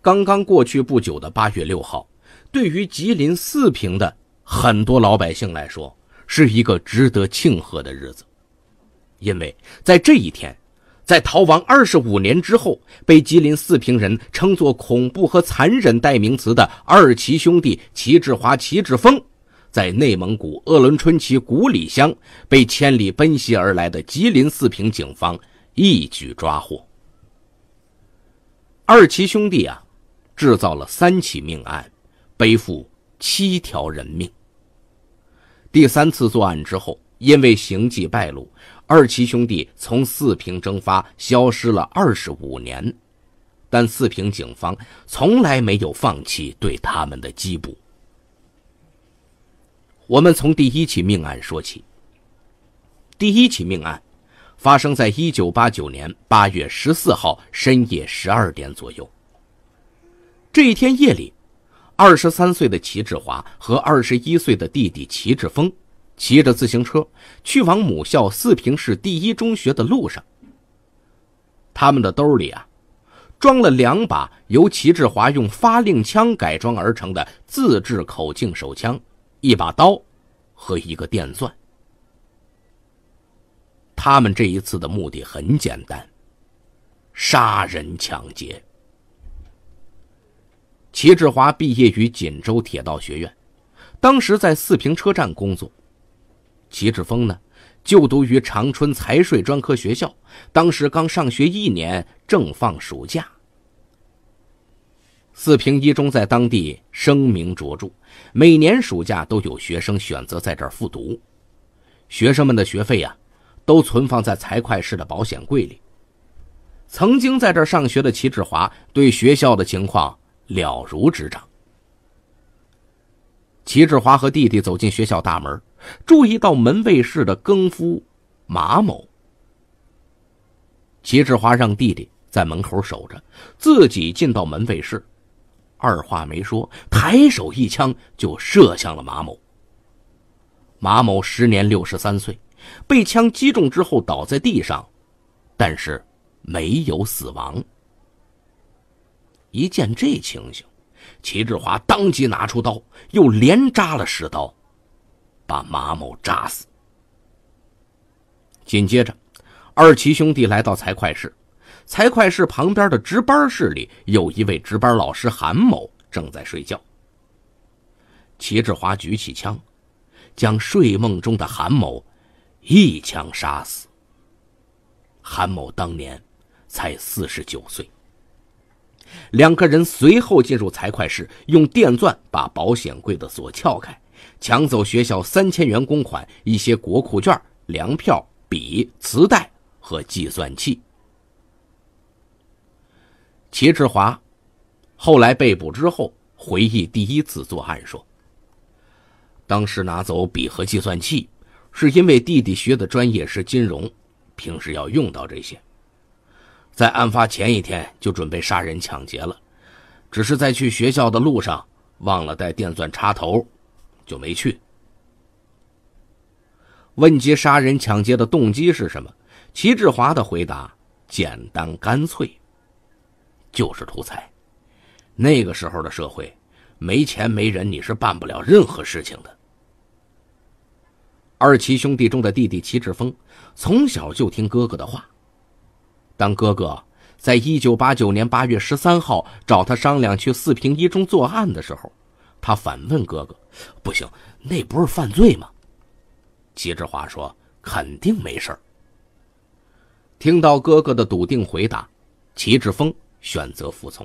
刚刚过去不久的八月六号，对于吉林四平的很多老百姓来说，是一个值得庆贺的日子，因为在这一天，在逃亡二十五年之后，被吉林四平人称作恐怖和残忍代名词的二旗兄弟齐志华、齐志峰，在内蒙古鄂伦春旗古里乡被千里奔袭而来的吉林四平警方一举抓获。二旗兄弟啊！制造了三起命案，背负七条人命。第三次作案之后，因为行迹败露，二七兄弟从四平蒸发消失了二十五年，但四平警方从来没有放弃对他们的缉捕。我们从第一起命案说起。第一起命案，发生在一九八九年八月十四号深夜十二点左右。这一天夜里，二十三岁的齐志华和二十一岁的弟弟齐志峰骑着自行车去往母校四平市第一中学的路上。他们的兜里啊，装了两把由齐志华用发令枪改装而成的自制口径手枪，一把刀，和一个电钻。他们这一次的目的很简单：杀人抢劫。齐志华毕业于锦州铁道学院，当时在四平车站工作。齐志峰呢，就读于长春财税专科学校，当时刚上学一年，正放暑假。四平一中在当地声名卓著，每年暑假都有学生选择在这儿复读。学生们的学费呀，都存放在财会室的保险柜里。曾经在这儿上学的齐志华，对学校的情况。了如指掌。齐志华和弟弟走进学校大门，注意到门卫室的更夫马某。齐志华让弟弟在门口守着，自己进到门卫室，二话没说，抬手一枪就射向了马某。马某时年六十三岁，被枪击中之后倒在地上，但是没有死亡。一见这情形，齐志华当即拿出刀，又连扎了十刀，把马某扎死。紧接着，二齐兄弟来到财会室，财会室旁边的值班室里有一位值班老师韩某正在睡觉。齐志华举起枪，将睡梦中的韩某一枪杀死。韩某当年才四十九岁。两个人随后进入财会室，用电钻把保险柜的锁撬开，抢走学校三千元公款，一些国库券、粮票、笔、磁带和计算器。齐志华后来被捕之后回忆第一次作案说：“当时拿走笔和计算器，是因为弟弟学的专业是金融，平时要用到这些。”在案发前一天就准备杀人抢劫了，只是在去学校的路上忘了带电钻插头，就没去。问及杀人抢劫的动机是什么，齐志华的回答简单干脆：就是图财。那个时候的社会，没钱没人，你是办不了任何事情的。二齐兄弟中的弟弟齐志峰从小就听哥哥的话。当哥哥在一九八九年八月十三号找他商量去四平一中作案的时候，他反问哥哥：“不行，那不是犯罪吗？”齐志华说：“肯定没事听到哥哥的笃定回答，齐志峰选择服从。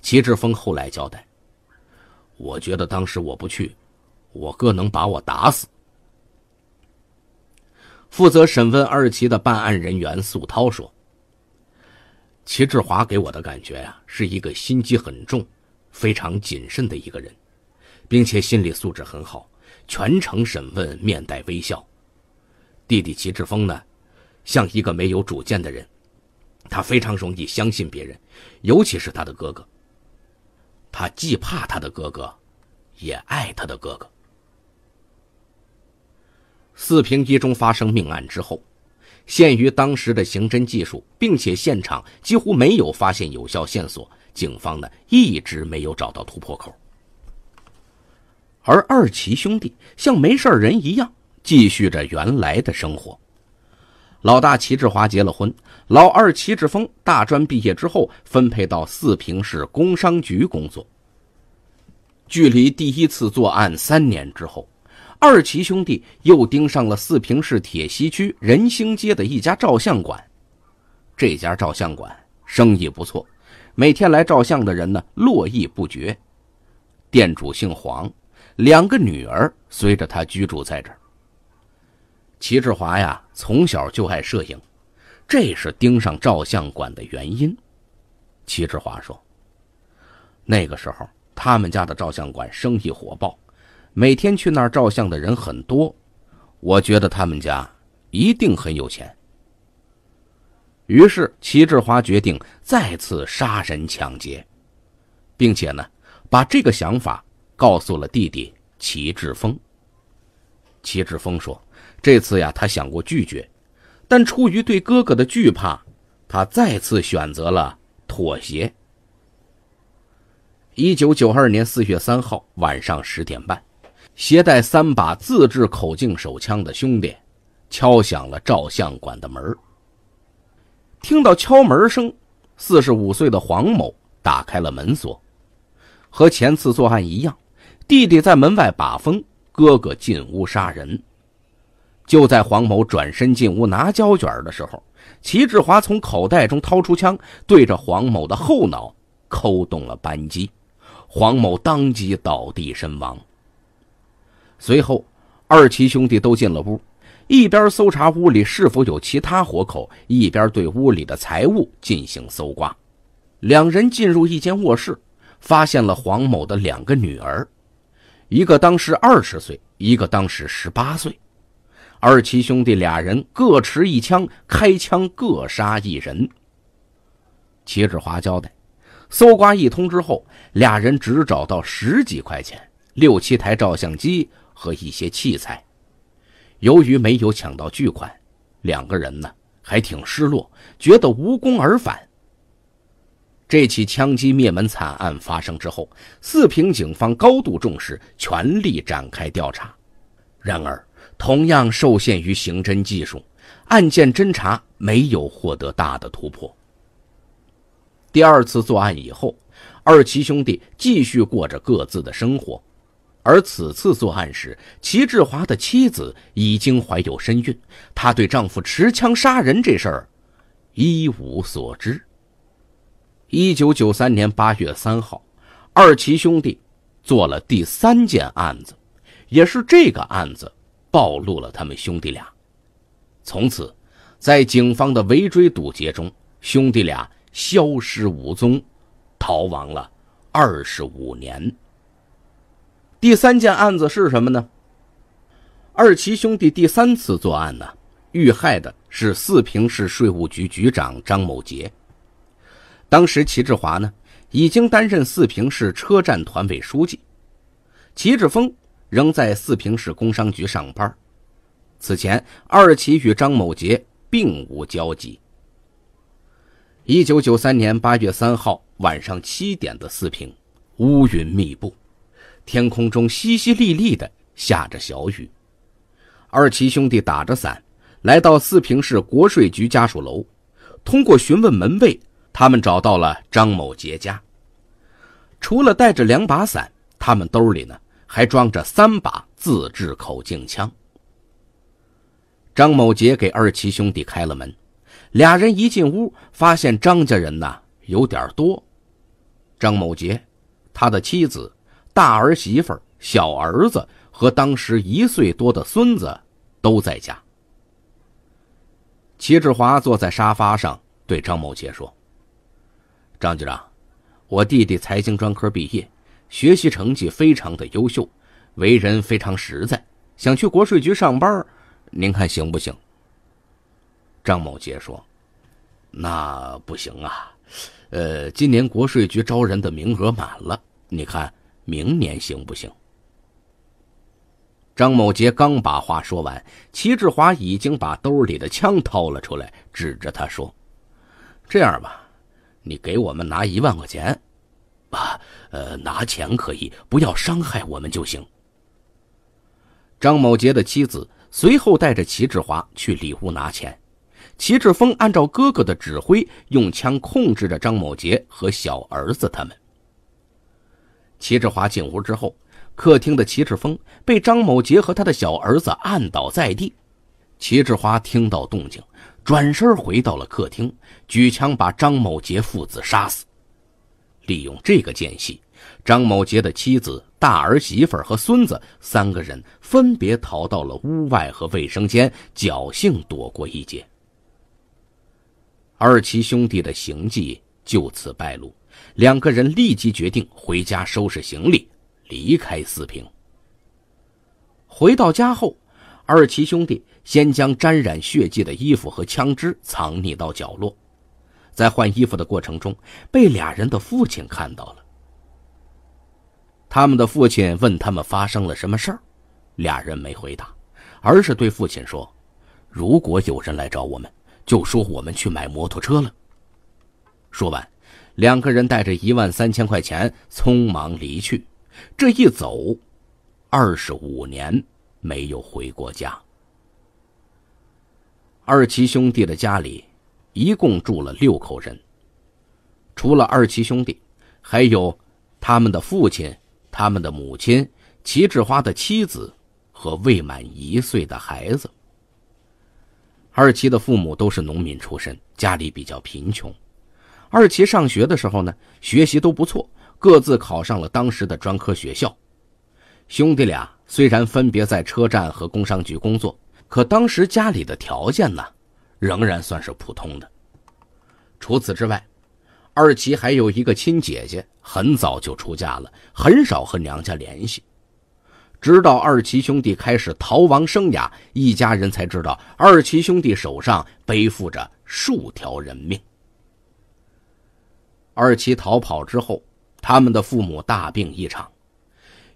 齐志峰后来交代：“我觉得当时我不去，我哥能把我打死。”负责审问二旗的办案人员素涛说。齐志华给我的感觉呀，是一个心机很重、非常谨慎的一个人，并且心理素质很好。全程审问面带微笑。弟弟齐志峰呢，像一个没有主见的人，他非常容易相信别人，尤其是他的哥哥。他既怕他的哥哥，也爱他的哥哥。四平一中发生命案之后。限于当时的刑侦技术，并且现场几乎没有发现有效线索，警方呢一直没有找到突破口。而二奇兄弟像没事人一样，继续着原来的生活。老大齐志华结了婚，老二齐志峰大专毕业之后，分配到四平市工商局工作。距离第一次作案三年之后。二齐兄弟又盯上了四平市铁西区仁兴街的一家照相馆。这家照相馆生意不错，每天来照相的人呢络绎不绝。店主姓黄，两个女儿随着他居住在这儿。齐志华呀，从小就爱摄影，这是盯上照相馆的原因。齐志华说：“那个时候，他们家的照相馆生意火爆。”每天去那儿照相的人很多，我觉得他们家一定很有钱。于是齐志华决定再次杀人抢劫，并且呢把这个想法告诉了弟弟齐志峰。齐志峰说：“这次呀，他想过拒绝，但出于对哥哥的惧怕，他再次选择了妥协。”一九九二年四月三号晚上十点半。携带三把自制口径手枪的兄弟，敲响了照相馆的门。听到敲门声，四十五岁的黄某打开了门锁。和前次作案一样，弟弟在门外把风，哥哥进屋杀人。就在黄某转身进屋拿胶卷的时候，齐志华从口袋中掏出枪，对着黄某的后脑扣动了扳机，黄某当即倒地身亡。随后，二七兄弟都进了屋，一边搜查屋里是否有其他活口，一边对屋里的财物进行搜刮。两人进入一间卧室，发现了黄某的两个女儿，一个当时二十岁，一个当时十八岁。二七兄弟俩人各持一枪，开枪各杀一人。齐志华交代，搜刮一通之后，俩人只找到十几块钱、六七台照相机。和一些器材，由于没有抢到巨款，两个人呢还挺失落，觉得无功而返。这起枪击灭门惨案发生之后，四平警方高度重视，全力展开调查。然而，同样受限于刑侦技术，案件侦查没有获得大的突破。第二次作案以后，二七兄弟继续过着各自的生活。而此次作案时，齐志华的妻子已经怀有身孕，她对丈夫持枪杀人这事儿一无所知。一九九三年八月三号，二齐兄弟做了第三件案子，也是这个案子暴露了他们兄弟俩。从此，在警方的围追堵截中，兄弟俩消失无踪，逃亡了二十五年。第三件案子是什么呢？二齐兄弟第三次作案呢，遇害的是四平市税务局局长张某杰。当时齐志华呢已经担任四平市车站团委书记，齐志峰仍在四平市工商局上班。此前，二齐与张某杰并无交集。一九九三年八月三号晚上七点的四平，乌云密布。天空中淅淅沥沥的下着小雨，二七兄弟打着伞来到四平市国税局家属楼，通过询问门卫，他们找到了张某杰家。除了带着两把伞，他们兜里呢还装着三把自制口径枪。张某杰给二七兄弟开了门，俩人一进屋，发现张家人呢有点多。张某杰，他的妻子。大儿媳妇小儿子和当时一岁多的孙子都在家。齐志华坐在沙发上，对张某杰说：“张局长，我弟弟财经专科毕业，学习成绩非常的优秀，为人非常实在，想去国税局上班，您看行不行？”张某杰说：“那不行啊，呃，今年国税局招人的名额满了，你看。”明年行不行？张某杰刚把话说完，齐志华已经把兜里的枪掏了出来，指着他说：“这样吧，你给我们拿一万块钱，啊，呃，拿钱可以，不要伤害我们就行。”张某杰的妻子随后带着齐志华去里屋拿钱，齐志峰按照哥哥的指挥，用枪控制着张某杰和小儿子他们。齐志华进屋之后，客厅的齐志峰被张某杰和他的小儿子按倒在地。齐志华听到动静，转身回到了客厅，举枪把张某杰父子杀死。利用这个间隙，张某杰的妻子、大儿媳妇和孙子三个人分别逃到了屋外和卫生间，侥幸躲过一劫。二齐兄弟的行迹就此败露。两个人立即决定回家收拾行李，离开四平。回到家后，二七兄弟先将沾染血迹的衣服和枪支藏匿到角落。在换衣服的过程中，被俩人的父亲看到了。他们的父亲问他们发生了什么事儿，俩人没回答，而是对父亲说：“如果有人来找我们，就说我们去买摩托车了。”说完。两个人带着一万三千块钱匆忙离去，这一走，二十五年没有回过家。二七兄弟的家里，一共住了六口人，除了二七兄弟，还有他们的父亲、他们的母亲、齐志花的妻子和未满一岁的孩子。二七的父母都是农民出身，家里比较贫穷。二奇上学的时候呢，学习都不错，各自考上了当时的专科学校。兄弟俩虽然分别在车站和工商局工作，可当时家里的条件呢，仍然算是普通的。除此之外，二奇还有一个亲姐姐，很早就出嫁了，很少和娘家联系。直到二奇兄弟开始逃亡生涯，一家人才知道二奇兄弟手上背负着数条人命。二齐逃跑之后，他们的父母大病一场。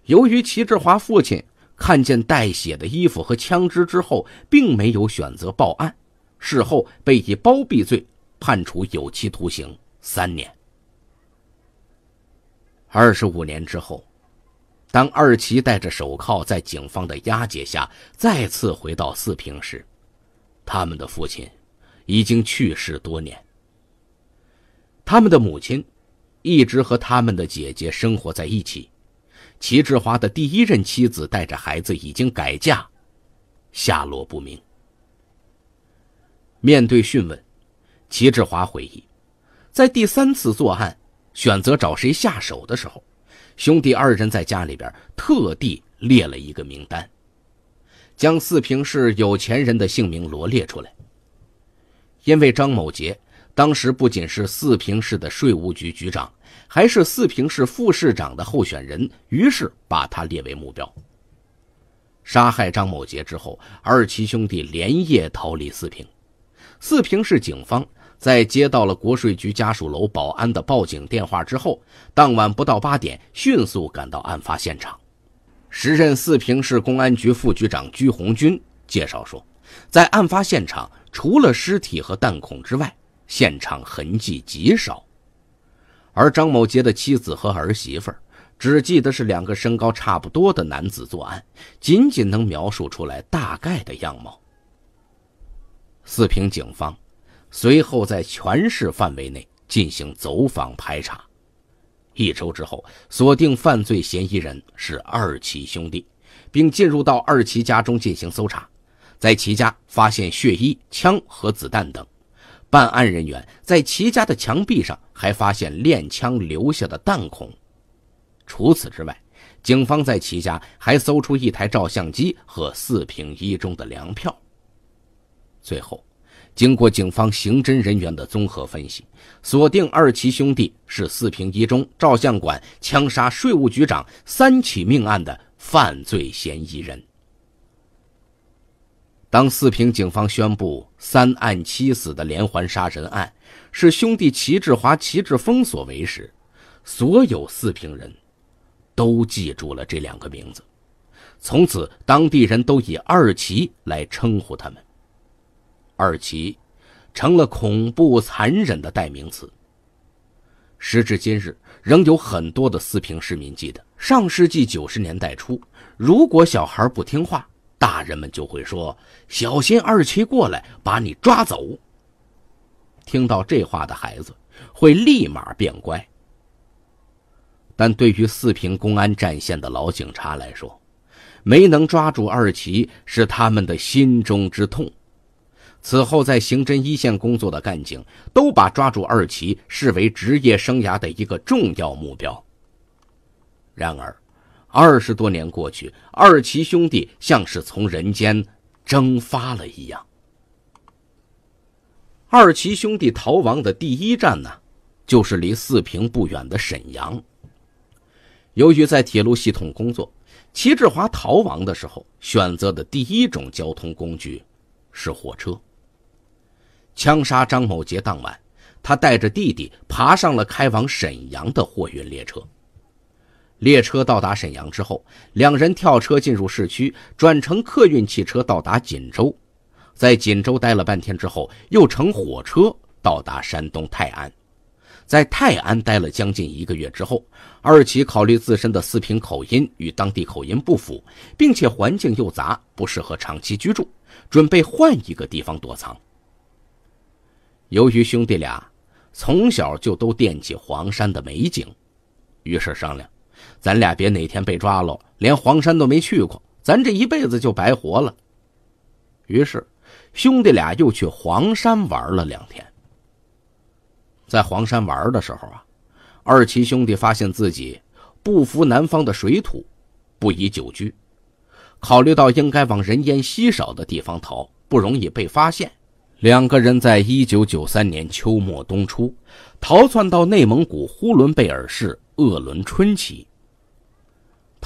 由于齐志华父亲看见带血的衣服和枪支之后，并没有选择报案，事后被以包庇罪判处有期徒刑三年。二十五年之后，当二齐戴着手铐在警方的押解下再次回到四平时，他们的父亲已经去世多年。他们的母亲一直和他们的姐姐生活在一起。齐志华的第一任妻子带着孩子已经改嫁，下落不明。面对讯问，齐志华回忆，在第三次作案选择找谁下手的时候，兄弟二人在家里边特地列了一个名单，将四平市有钱人的姓名罗列出来，因为张某杰。当时不仅是四平市的税务局局长，还是四平市副市长的候选人，于是把他列为目标。杀害张某杰之后，二七兄弟连夜逃离四平。四平市警方在接到了国税局家属楼保安的报警电话之后，当晚不到八点，迅速赶到案发现场。时任四平市公安局副局长鞠红军介绍说，在案发现场，除了尸体和弹孔之外，现场痕迹极少，而张某杰的妻子和儿媳妇儿只记得是两个身高差不多的男子作案，仅仅能描述出来大概的样貌。四平警方随后在全市范围内进行走访排查，一周之后锁定犯罪嫌疑人是二奇兄弟，并进入到二奇家中进行搜查，在其家发现血衣、枪和子弹等。办案人员在齐家的墙壁上还发现练枪留下的弹孔。除此之外，警方在齐家还搜出一台照相机和四平一中的粮票。最后，经过警方刑侦人员的综合分析，锁定二齐兄弟是四平一中照相馆枪杀税务局长三起命案的犯罪嫌疑人。当四平警方宣布“三案七死”的连环杀人案是兄弟齐志华、齐志峰所为时，所有四平人都记住了这两个名字。从此，当地人都以“二齐”来称呼他们，“二齐”成了恐怖残忍的代名词。时至今日，仍有很多的四平市民记得，上世纪九十年代初，如果小孩不听话。大人们就会说：“小心二奇过来把你抓走。”听到这话的孩子会立马变乖。但对于四平公安战线的老警察来说，没能抓住二奇是他们的心中之痛。此后，在刑侦一线工作的干警都把抓住二奇视为职业生涯的一个重要目标。然而，二十多年过去，二齐兄弟像是从人间蒸发了一样。二齐兄弟逃亡的第一站呢，就是离四平不远的沈阳。由于在铁路系统工作，齐志华逃亡的时候选择的第一种交通工具是火车。枪杀张某杰当晚，他带着弟弟爬上了开往沈阳的货运列车。列车到达沈阳之后，两人跳车进入市区，转乘客运汽车到达锦州，在锦州待了半天之后，又乘火车到达山东泰安，在泰安待了将近一个月之后，二奇考虑自身的四平口音与当地口音不符，并且环境又杂，不适合长期居住，准备换一个地方躲藏。由于兄弟俩从小就都惦记黄山的美景，于是商量。咱俩别哪天被抓喽，连黄山都没去过，咱这一辈子就白活了。于是，兄弟俩又去黄山玩了两天。在黄山玩的时候啊，二七兄弟发现自己不服南方的水土，不宜久居。考虑到应该往人烟稀少的地方逃，不容易被发现，两个人在1993年秋末冬初，逃窜到内蒙古呼伦贝尔市鄂伦春旗。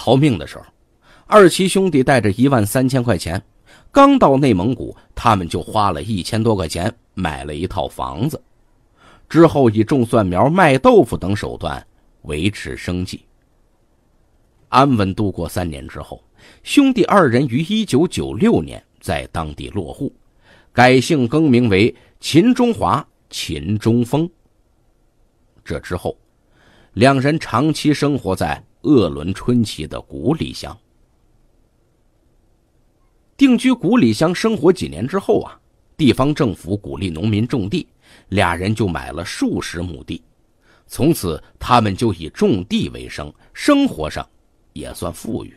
逃命的时候，二七兄弟带着一万三千块钱，刚到内蒙古，他们就花了一千多块钱买了一套房子，之后以种蒜苗、卖豆腐等手段维持生计。安稳度过三年之后，兄弟二人于一九九六年在当地落户，改姓更名为秦中华、秦中峰。这之后，两人长期生活在。鄂伦春旗的古里乡，定居古里乡生活几年之后啊，地方政府鼓励农民种地，俩人就买了数十亩地，从此他们就以种地为生，生活上也算富裕。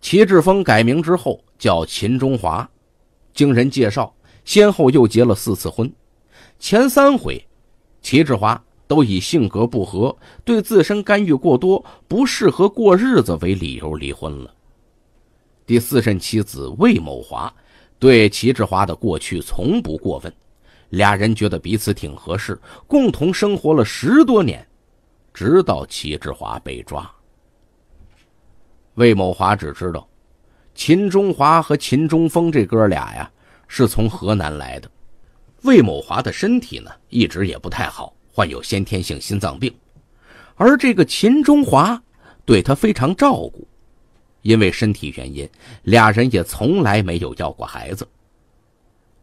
齐志峰改名之后叫秦中华，经人介绍，先后又结了四次婚，前三回，齐志华。都以性格不合、对自身干预过多、不适合过日子为理由离婚了。第四任妻子魏某华，对齐志华的过去从不过问，俩人觉得彼此挺合适，共同生活了十多年，直到齐志华被抓。魏某华只知道，秦中华和秦中锋这哥俩呀，是从河南来的。魏某华的身体呢，一直也不太好。患有先天性心脏病，而这个秦中华对她非常照顾。因为身体原因，俩人也从来没有要过孩子。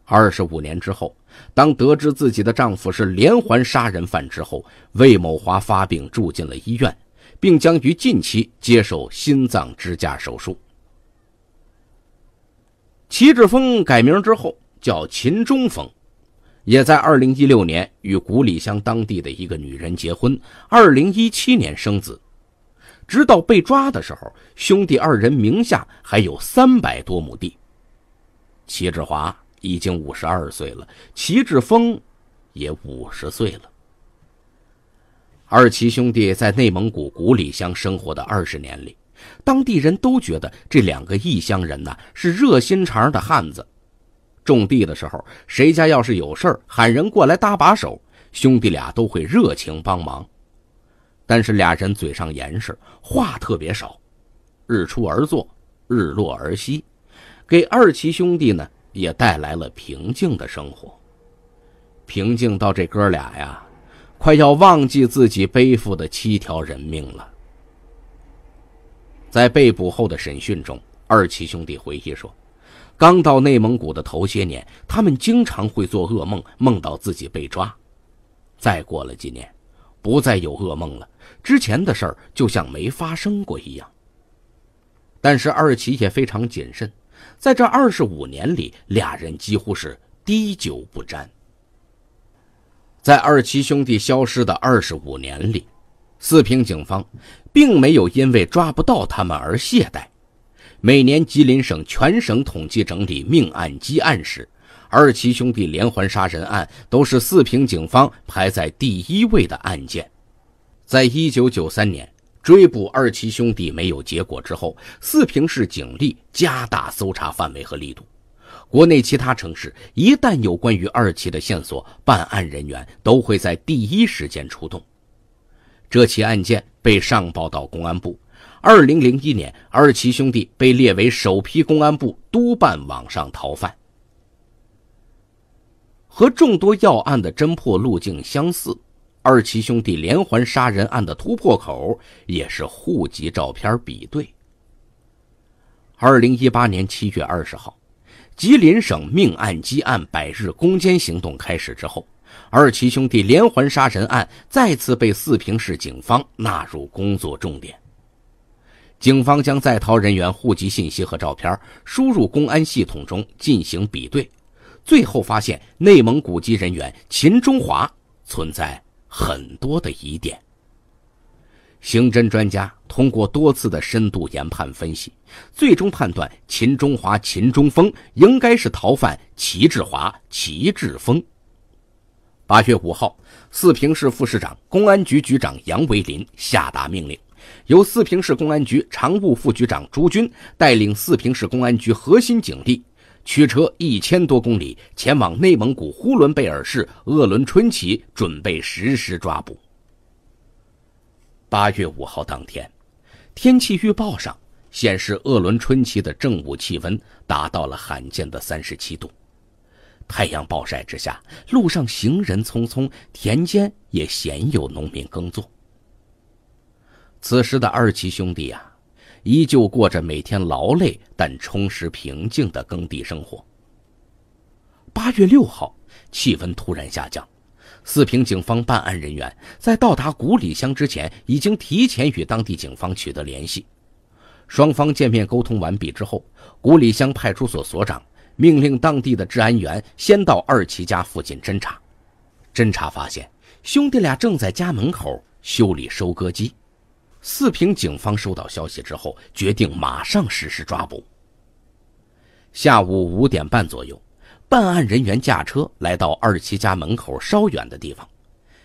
二十五年之后，当得知自己的丈夫是连环杀人犯之后，魏某华发病住进了医院，并将于近期接受心脏支架手术。齐志峰改名之后叫秦中峰。也在二零一六年与古里乡当地的一个女人结婚，二零一七年生子，直到被抓的时候，兄弟二人名下还有三百多亩地。齐志华已经五十二岁了，齐志峰也五十岁了。二齐兄弟在内蒙古古里乡生活的二十年里，当地人都觉得这两个异乡人呢是热心肠的汉子。种地的时候，谁家要是有事儿，喊人过来搭把手，兄弟俩都会热情帮忙。但是俩人嘴上严实，话特别少，日出而作，日落而息，给二七兄弟呢也带来了平静的生活。平静到这哥俩呀，快要忘记自己背负的七条人命了。在被捕后的审讯中，二七兄弟回忆说。刚到内蒙古的头些年，他们经常会做噩梦，梦到自己被抓。再过了几年，不再有噩梦了，之前的事儿就像没发生过一样。但是二奇也非常谨慎，在这二十五年里，俩人几乎是滴酒不沾。在二奇兄弟消失的二十五年里，四平警方并没有因为抓不到他们而懈怠。每年吉林省全省统计整理命案积案时，二七兄弟连环杀人案都是四平警方排在第一位的案件。在一九九三年追捕二七兄弟没有结果之后，四平市警力加大搜查范围和力度。国内其他城市一旦有关于二七的线索，办案人员都会在第一时间出动。这起案件被上报到公安部。二零零一年，二七兄弟被列为首批公安部督办网上逃犯。和众多要案的侦破路径相似，二七兄弟连环杀人案的突破口也是户籍照片比对。二零一八年七月二十号，吉林省命案积案百日攻坚行动开始之后，二七兄弟连环杀人案再次被四平市警方纳入工作重点。警方将在逃人员户籍信息和照片输入公安系统中进行比对，最后发现内蒙古籍人员秦中华存在很多的疑点。刑侦专家通过多次的深度研判分析，最终判断秦中华、秦中锋应该是逃犯齐志华、齐志峰。八月五号，四平市副市长、公安局局长杨维林下达命令。由四平市公安局常务副局长朱军带领四平市公安局核心警力，驱车一千多公里，前往内蒙古呼伦贝尔市鄂伦春旗，准备实施抓捕。八月五号当天，天气预报上显示，鄂伦春旗的正午气温达到了罕见的三十七度，太阳暴晒之下，路上行人匆匆，田间也鲜有农民耕作。此时的二七兄弟呀，依旧过着每天劳累但充实平静的耕地生活。八月六号，气温突然下降。四平警方办案人员在到达古里乡之前，已经提前与当地警方取得联系。双方见面沟通完毕之后，古里乡派出所所长命令当地的治安员先到二七家附近侦查。侦查发现，兄弟俩正在家门口修理收割机。四平警方收到消息之后，决定马上实施抓捕。下午五点半左右，办案人员驾车来到二七家门口稍远的地方，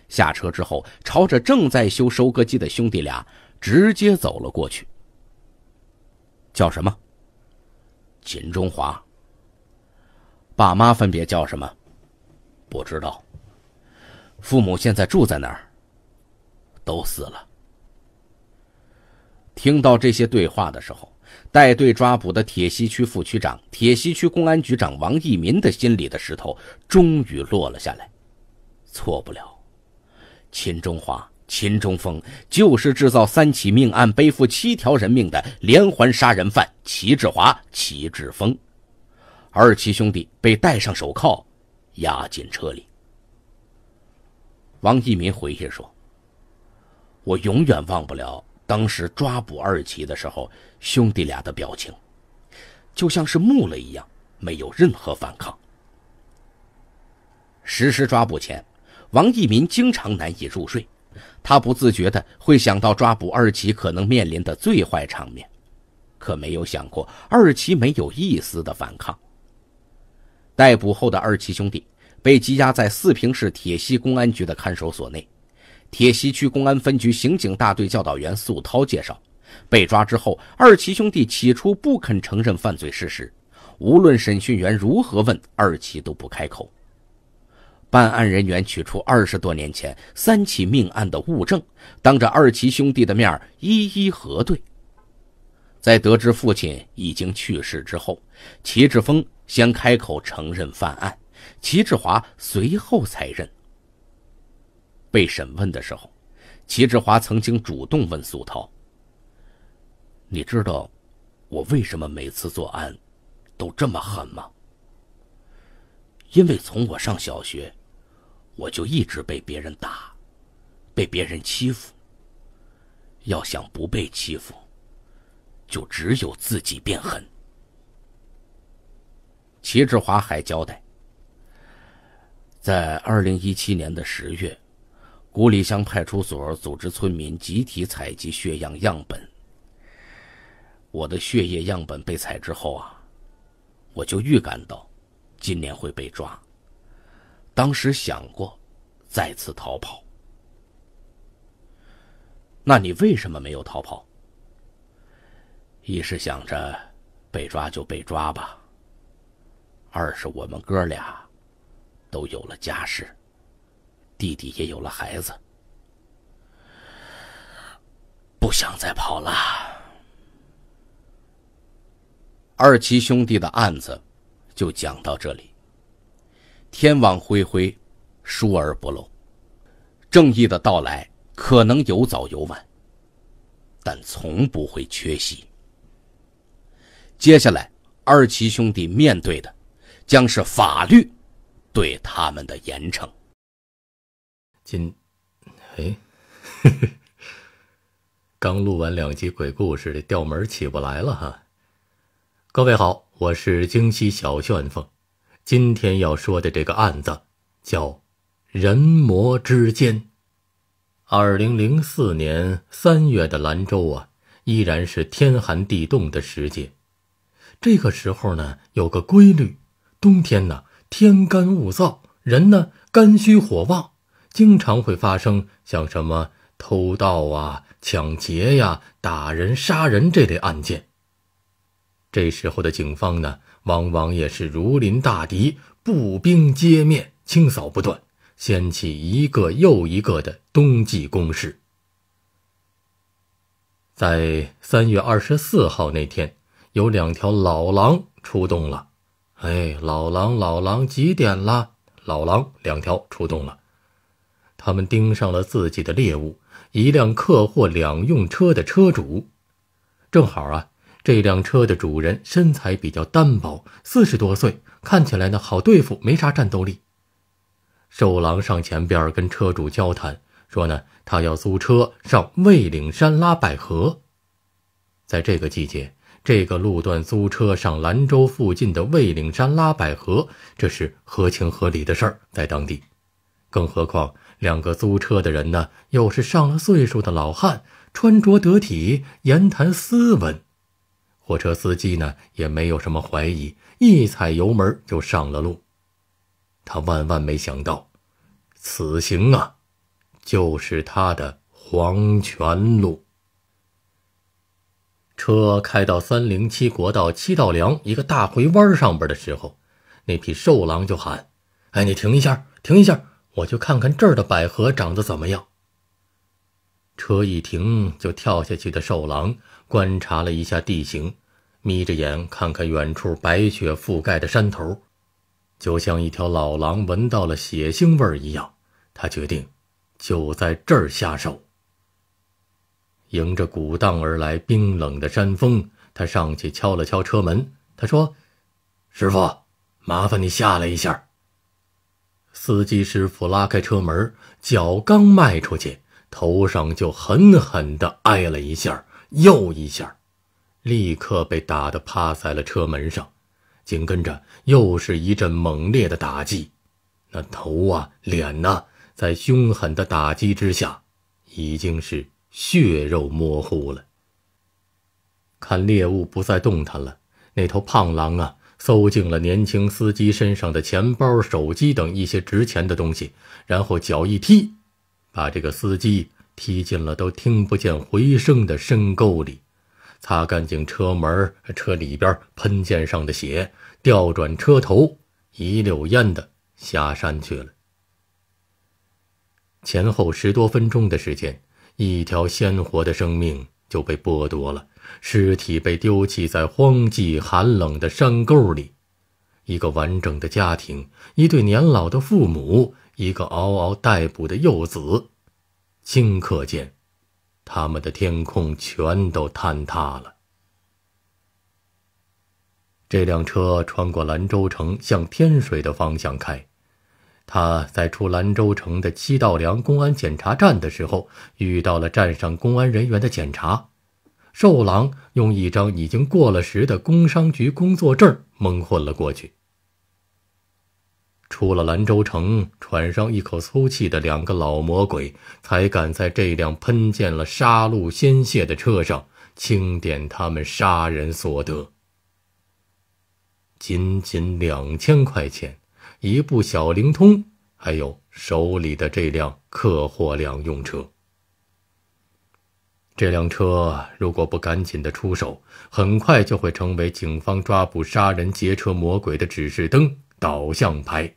下车之后，朝着正在修收割机的兄弟俩直接走了过去。叫什么？秦中华。爸妈分别叫什么？不知道。父母现在住在哪儿？都死了。听到这些对话的时候，带队抓捕的铁西区副区长、铁西区公安局长王义民的心里的石头终于落了下来。错不了，秦中华、秦中锋就是制造三起命案、背负七条人命的连环杀人犯齐志华、齐志峰。二七兄弟被戴上手铐，押进车里。王义民回忆说：“我永远忘不了。”当时抓捕二奇的时候，兄弟俩的表情就像是木了一样，没有任何反抗。实施抓捕前，王一民经常难以入睡，他不自觉的会想到抓捕二奇可能面临的最坏场面，可没有想过二奇没有一丝的反抗。逮捕后的二奇兄弟被羁押在四平市铁西公安局的看守所内。铁西区公安分局刑警大队教导员素涛介绍，被抓之后，二奇兄弟起初不肯承认犯罪事实，无论审讯员如何问，二奇都不开口。办案人员取出二十多年前三起命案的物证，当着二奇兄弟的面一一核对。在得知父亲已经去世之后，齐志峰先开口承认犯案，齐志华随后才认。被审问的时候，齐志华曾经主动问苏涛：“你知道我为什么每次作案都这么狠吗？”因为从我上小学，我就一直被别人打，被别人欺负。要想不被欺负，就只有自己变狠。齐志华还交代，在二零一七年的十月。古里乡派出所组织村民集体采集血样样本。我的血液样本被采之后啊，我就预感到今年会被抓。当时想过再次逃跑。那你为什么没有逃跑？一是想着被抓就被抓吧。二是我们哥俩都有了家室。弟弟也有了孩子，不想再跑了。二七兄弟的案子就讲到这里。天网恢恢，疏而不漏，正义的到来可能有早有晚，但从不会缺席。接下来，二七兄弟面对的将是法律对他们的严惩。今，哎，刚录完两集鬼故事，这调门起不来了哈。各位好，我是京西小旋风。今天要说的这个案子叫《人魔之间》。二零零四年三月的兰州啊，依然是天寒地冻的时节。这个时候呢，有个规律：冬天呢，天干物燥，人呢，肝虚火旺。经常会发生像什么偷盗啊、抢劫呀、打人、杀人这类案件。这时候的警方呢，往往也是如临大敌，步兵街面清扫不断，掀起一个又一个的冬季攻势。在三月二十四号那天，有两条老狼出动了。哎，老狼，老狼，几点了？老狼，两条出动了。他们盯上了自己的猎物——一辆客货两用车的车主。正好啊，这辆车的主人身材比较单薄，四十多岁，看起来呢好对付，没啥战斗力。兽狼上前边跟车主交谈，说呢，他要租车上魏岭山拉百合。在这个季节，这个路段租车上兰州附近的魏岭山拉百合，这是合情合理的事儿，在当地，更何况。两个租车的人呢，又是上了岁数的老汉，穿着得体，言谈斯文。货车司机呢，也没有什么怀疑，一踩油门就上了路。他万万没想到，此行啊，就是他的黄泉路。车开到三零七国道七道梁一个大回弯上边的时候，那匹瘦狼就喊：“哎，你停一下，停一下。”我就看看这儿的百合长得怎么样。车一停，就跳下去的瘦狼观察了一下地形，眯着眼看看远处白雪覆盖的山头，就像一条老狼闻到了血腥味一样，他决定就在这儿下手。迎着鼓荡而来冰冷的山风，他上去敲了敲车门，他说：“师傅，麻烦你下来一下。”司机师傅拉开车门，脚刚迈出去，头上就狠狠地挨了一下，又一下，立刻被打得趴在了车门上。紧跟着又是一阵猛烈的打击，那头啊，脸呐，在凶狠的打击之下，已经是血肉模糊了。看猎物不再动弹了，那头胖狼啊。搜尽了年轻司机身上的钱包、手机等一些值钱的东西，然后脚一踢，把这个司机踢进了都听不见回声的深沟里，擦干净车门、车里边喷溅上的血，调转车头，一溜烟的下山去了。前后十多分钟的时间，一条鲜活的生命就被剥夺了。尸体被丢弃在荒寂寒冷的山沟里，一个完整的家庭，一对年老的父母，一个嗷嗷待哺的幼子，顷刻间，他们的天空全都坍塌了。这辆车穿过兰州城，向天水的方向开。他在出兰州城的七道梁公安检查站的时候，遇到了站上公安人员的检查。瘦狼用一张已经过了时的工商局工作证蒙混了过去。出了兰州城，喘上一口粗气的两个老魔鬼，才敢在这辆喷溅了杀戮鲜血的车上清点他们杀人所得。仅仅两千块钱，一部小灵通，还有手里的这辆客货两用车。这辆车如果不赶紧的出手，很快就会成为警方抓捕杀人劫车魔鬼的指示灯、导向牌。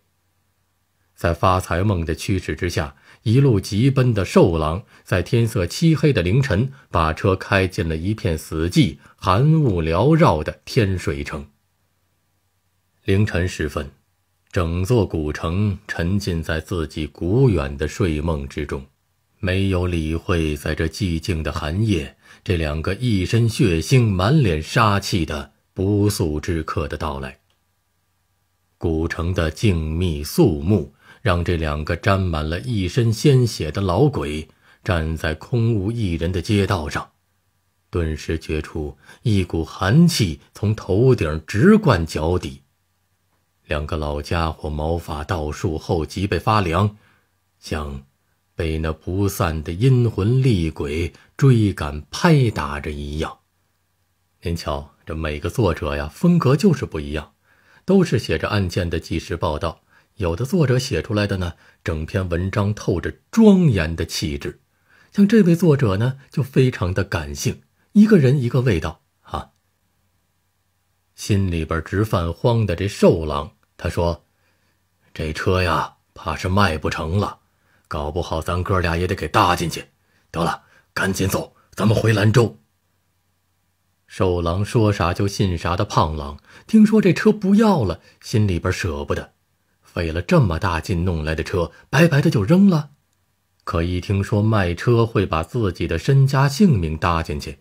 在发财梦的驱使之下，一路疾奔的瘦狼，在天色漆黑的凌晨，把车开进了一片死寂、寒雾缭绕的天水城。凌晨时分，整座古城沉浸在自己古远的睡梦之中。没有理会，在这寂静的寒夜，这两个一身血腥、满脸杀气的不速之客的到来。古城的静谧肃穆，让这两个沾满了一身鲜血的老鬼站在空无一人的街道上，顿时觉出一股寒气从头顶直灌脚底。两个老家伙毛发倒竖，后脊背发凉，像。被那不散的阴魂厉鬼追赶拍打着一样。您瞧，这每个作者呀，风格就是不一样，都是写着案件的即时报道。有的作者写出来的呢，整篇文章透着庄严的气质；像这位作者呢，就非常的感性，一个人一个味道啊。心里边直犯慌的这瘦狼，他说：“这车呀，怕是卖不成了。”搞不好咱哥俩也得给搭进去。得了，赶紧走，咱们回兰州。瘦狼说啥就信啥的胖狼，听说这车不要了，心里边舍不得，费了这么大劲弄来的车，白白的就扔了。可一听说卖车会把自己的身家性命搭进去，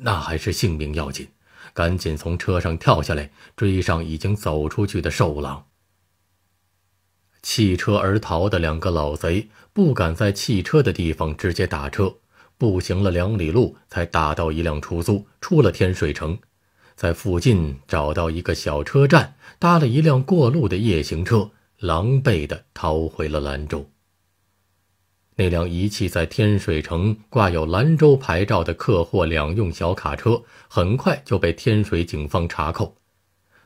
那还是性命要紧，赶紧从车上跳下来，追上已经走出去的瘦狼。弃车而逃的两个老贼。不敢在汽车的地方直接打车，步行了两里路才打到一辆出租。出了天水城，在附近找到一个小车站，搭了一辆过路的夜行车，狼狈地逃回了兰州。那辆遗弃在天水城、挂有兰州牌照的客货两用小卡车，很快就被天水警方查扣。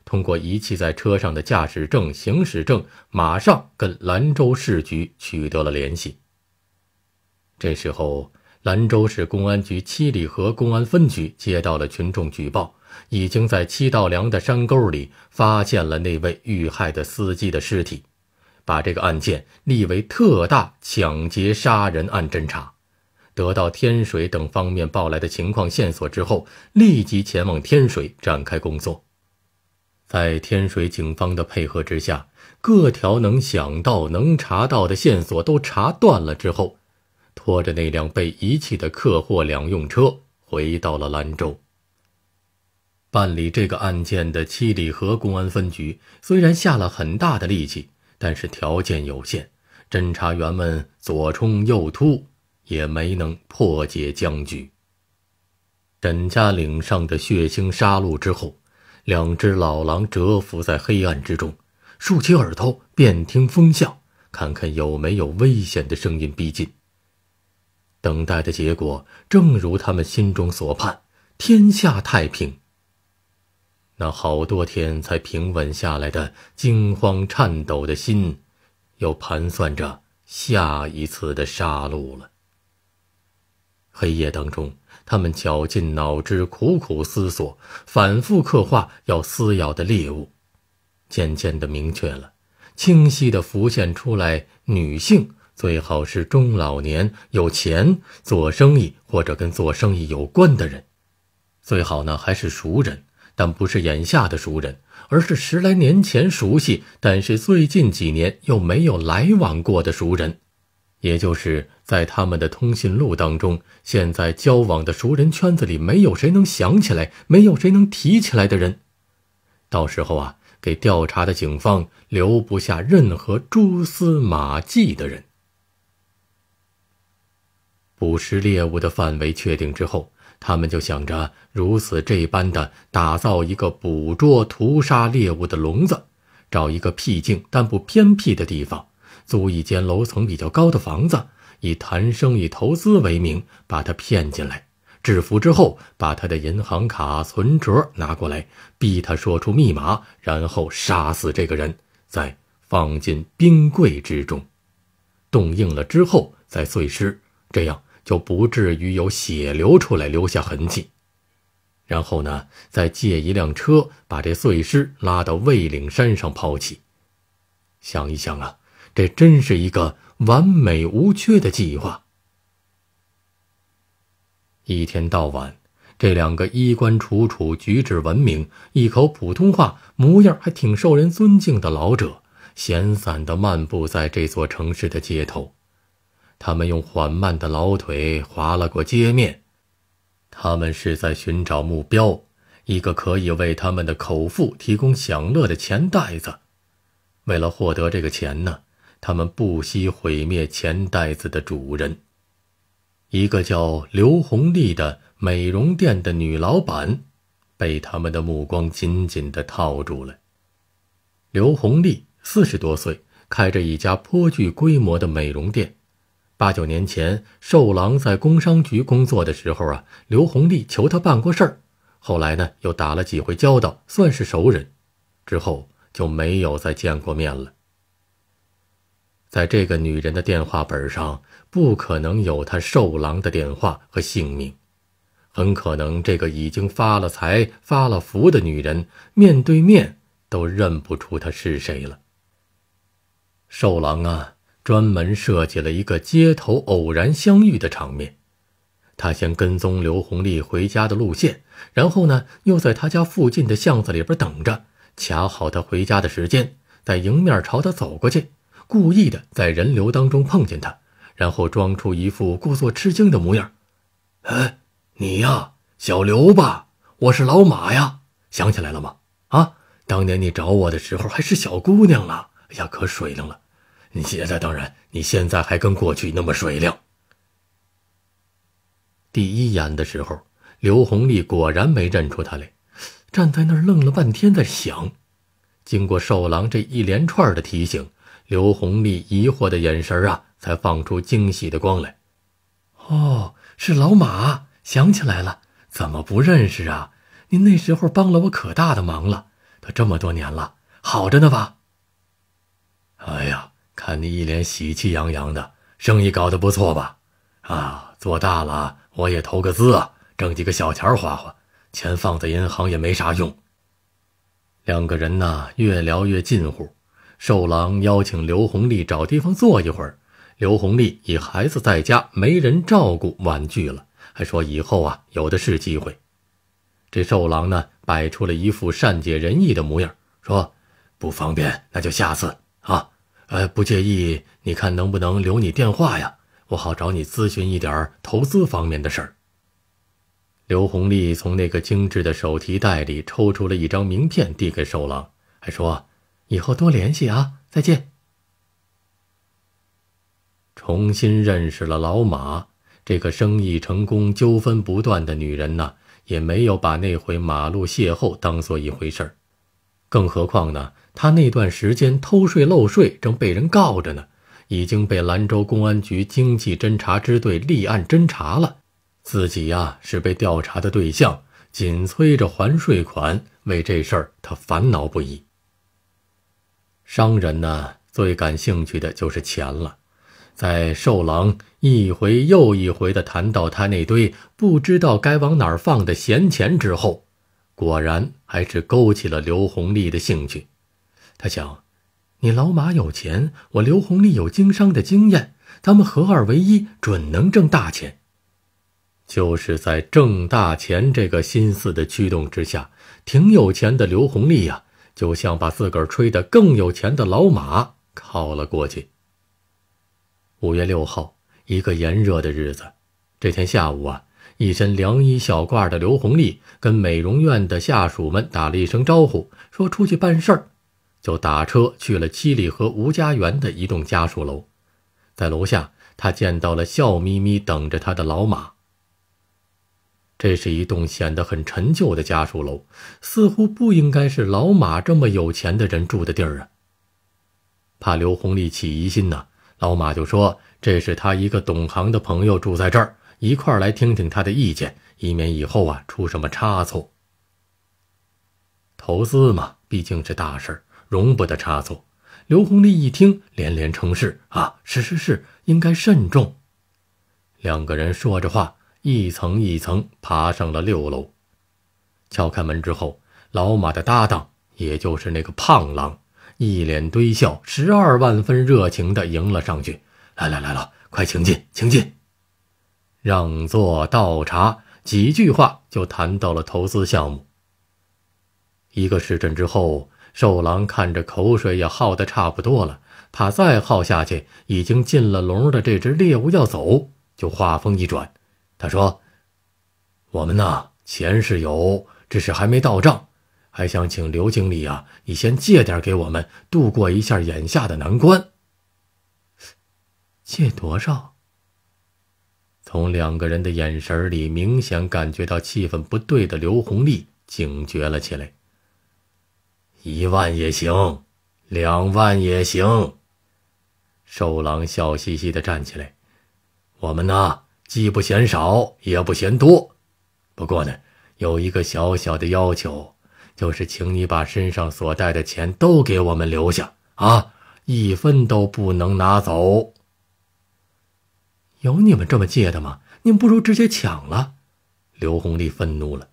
通过遗弃在车上的驾驶证、行驶证，马上跟兰州市局取得了联系。这时候，兰州市公安局七里河公安分局接到了群众举报，已经在七道梁的山沟里发现了那位遇害的司机的尸体，把这个案件立为特大抢劫杀人案侦查。得到天水等方面报来的情况线索之后，立即前往天水展开工作。在天水警方的配合之下，各条能想到、能查到的线索都查断了之后，拖着那辆被遗弃的客货两用车回到了兰州。办理这个案件的七里河公安分局虽然下了很大的力气，但是条件有限，侦查员们左冲右突也没能破解僵局。沈家岭上的血腥杀戮之后。两只老狼蛰伏在黑暗之中，竖起耳朵，辨听风向，看看有没有危险的声音逼近。等待的结果，正如他们心中所盼，天下太平。那好多天才平稳下来的惊慌颤抖的心，又盘算着下一次的杀戮了。黑夜当中。他们绞尽脑汁，苦苦思索，反复刻画要撕咬的猎物，渐渐的明确了，清晰的浮现出来：女性，最好是中老年，有钱，做生意或者跟做生意有关的人，最好呢还是熟人，但不是眼下的熟人，而是十来年前熟悉，但是最近几年又没有来往过的熟人。也就是在他们的通讯录当中，现在交往的熟人圈子里，没有谁能想起来，没有谁能提起来的人，到时候啊，给调查的警方留不下任何蛛丝马迹的人。捕食猎物的范围确定之后，他们就想着如此这般的打造一个捕捉、屠杀猎物的笼子，找一个僻静但不偏僻的地方。租一间楼层比较高的房子，以谈生意投资为名把他骗进来，制服之后把他的银行卡、存折拿过来，逼他说出密码，然后杀死这个人，再放进冰柜之中，冻硬了之后再碎尸，这样就不至于有血流出来留下痕迹。然后呢，再借一辆车把这碎尸拉到魏岭山上抛弃。想一想啊。这真是一个完美无缺的计划。一天到晚，这两个衣冠楚楚、举止文明、一口普通话、模样还挺受人尊敬的老者，闲散的漫步在这座城市的街头。他们用缓慢的老腿划了过街面。他们是在寻找目标，一个可以为他们的口腹提供享乐的钱袋子。为了获得这个钱呢？他们不惜毁灭钱袋子的主人。一个叫刘红丽的美容店的女老板，被他们的目光紧紧的套住了。刘红丽四十多岁，开着一家颇具规模的美容店。八九年前，寿郎在工商局工作的时候啊，刘红丽求他办过事儿，后来呢又打了几回交道，算是熟人。之后就没有再见过面了。在这个女人的电话本上不可能有她瘦狼的电话和姓名，很可能这个已经发了财、发了福的女人面对面都认不出她是谁了。瘦狼啊，专门设计了一个街头偶然相遇的场面，他先跟踪刘红丽回家的路线，然后呢，又在她家附近的巷子里边等着，卡好她回家的时间，再迎面朝她走过去。故意的在人流当中碰见他，然后装出一副故作吃惊的模样。“哎，你呀，小刘吧？我是老马呀，想起来了吗？啊，当年你找我的时候还是小姑娘呢，哎呀，可水灵了。你现在当然，你现在还跟过去那么水灵。第一眼的时候，刘红丽果然没认出他来，站在那儿愣了半天，在想。经过瘦狼这一连串的提醒。”刘红丽疑惑的眼神啊，才放出惊喜的光来。哦，是老马，想起来了，怎么不认识啊？您那时候帮了我可大的忙了。他这么多年了，好着呢吧？哎呀，看你一脸喜气洋洋的，生意搞得不错吧？啊，做大了，我也投个资，啊，挣几个小钱花花，钱放在银行也没啥用。两个人呢，越聊越近乎。寿郎邀请刘红丽找地方坐一会儿，刘红丽以孩子在家没人照顾婉拒了，还说以后啊有的是机会。这寿郎呢摆出了一副善解人意的模样，说不方便那就下次啊，呃不介意，你看能不能留你电话呀，我好找你咨询一点儿投资方面的事儿。刘红丽从那个精致的手提袋里抽出了一张名片，递给寿郎，还说。以后多联系啊！再见。重新认识了老马，这个生意成功、纠纷不断的女人呢，也没有把那回马路邂逅当做一回事儿。更何况呢，她那段时间偷税漏税，正被人告着呢，已经被兰州公安局经济侦查支队立案侦查了。自己呀，是被调查的对象，紧催着还税款，为这事儿她烦恼不已。商人呢，最感兴趣的就是钱了。在寿狼一回又一回地谈到他那堆不知道该往哪儿放的闲钱之后，果然还是勾起了刘红利的兴趣。他想，你老马有钱，我刘红利有经商的经验，咱们合二为一，准能挣大钱。就是在挣大钱这个心思的驱动之下，挺有钱的刘红利呀。就像把自个儿吹得更有钱的老马靠了过去。五月六号，一个炎热的日子，这天下午啊，一身凉衣小褂的刘红丽跟美容院的下属们打了一声招呼，说出去办事儿，就打车去了七里河吴家园的一栋家属楼。在楼下，他见到了笑眯眯等着他的老马。这是一栋显得很陈旧的家属楼，似乎不应该是老马这么有钱的人住的地儿啊。怕刘红利起疑心呢，老马就说：“这是他一个懂行的朋友住在这儿，一块儿来听听他的意见，以免以后啊出什么差错。”投资嘛，毕竟是大事儿，容不得差错。刘红丽一听，连连称是：“啊，是是是，应该慎重。”两个人说着话。一层一层爬上了六楼，敲开门之后，老马的搭档，也就是那个胖狼，一脸堆笑，十二万分热情地迎了上去：“来来来了，快请进，请进，让座倒茶，几句话就谈到了投资项目。”一个时辰之后，瘦狼看着口水也耗得差不多了，怕再耗下去，已经进了笼的这只猎物要走，就话锋一转。他说：“我们呢，钱是有，只是还没到账，还想请刘经理啊，你先借点给我们，度过一下眼下的难关。借多少？”从两个人的眼神里明显感觉到气氛不对的刘红丽警觉了起来：“一万也行，两万也行。”瘦狼笑嘻嘻的站起来：“我们呢？”既不嫌少，也不嫌多，不过呢，有一个小小的要求，就是请你把身上所带的钱都给我们留下啊，一分都不能拿走。有你们这么借的吗？你们不如直接抢了。刘红利愤怒了，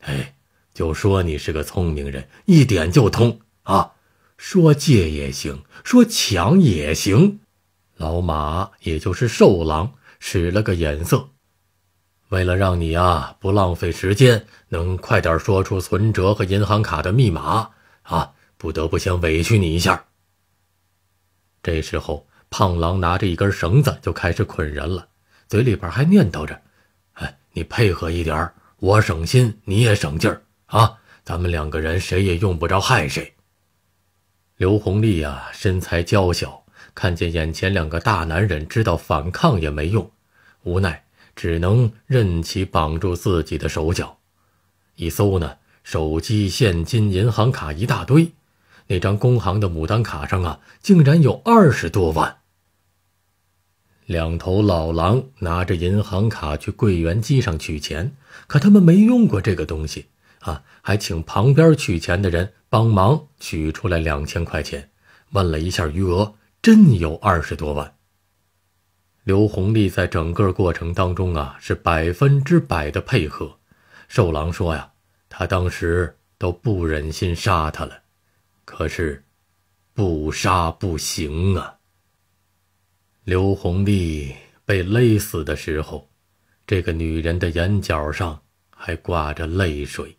哎，就说你是个聪明人，一点就通啊，说借也行，说抢也行。老马，也就是瘦狼。使了个眼色，为了让你啊不浪费时间，能快点说出存折和银行卡的密码啊，不得不先委屈你一下。这时候，胖狼拿着一根绳子就开始捆人了，嘴里边还念叨着：“哎，你配合一点我省心，你也省劲儿啊，咱们两个人谁也用不着害谁。”刘红丽啊，身材娇小。看见眼前两个大男人，知道反抗也没用，无奈只能任其绑住自己的手脚。一搜呢，手机、现金、银行卡一大堆。那张工行的牡丹卡上啊，竟然有二十多万。两头老狼拿着银行卡去柜员机上取钱，可他们没用过这个东西啊，还请旁边取钱的人帮忙取出来两千块钱，问了一下余额。真有二十多万。刘红利在整个过程当中啊，是百分之百的配合。瘦狼说呀，他当时都不忍心杀他了，可是不杀不行啊。刘红利被勒死的时候，这个女人的眼角上还挂着泪水。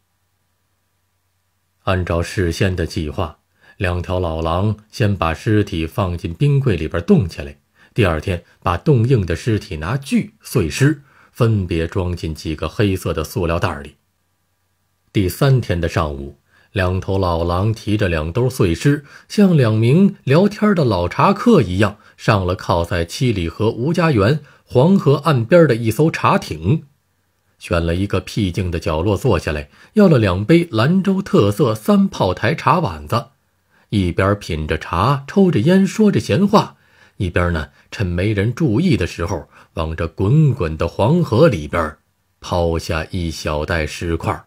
按照事先的计划。两条老狼先把尸体放进冰柜里边冻起来，第二天把冻硬的尸体拿锯碎尸，分别装进几个黑色的塑料袋里。第三天的上午，两头老狼提着两兜碎尸，像两名聊天的老茶客一样，上了靠在七里河吴家园黄河岸边的一艘茶艇，选了一个僻静的角落坐下来，要了两杯兰州特色三炮台茶碗子。一边品着茶，抽着烟，说着闲话，一边呢，趁没人注意的时候，往这滚滚的黄河里边抛下一小袋石块。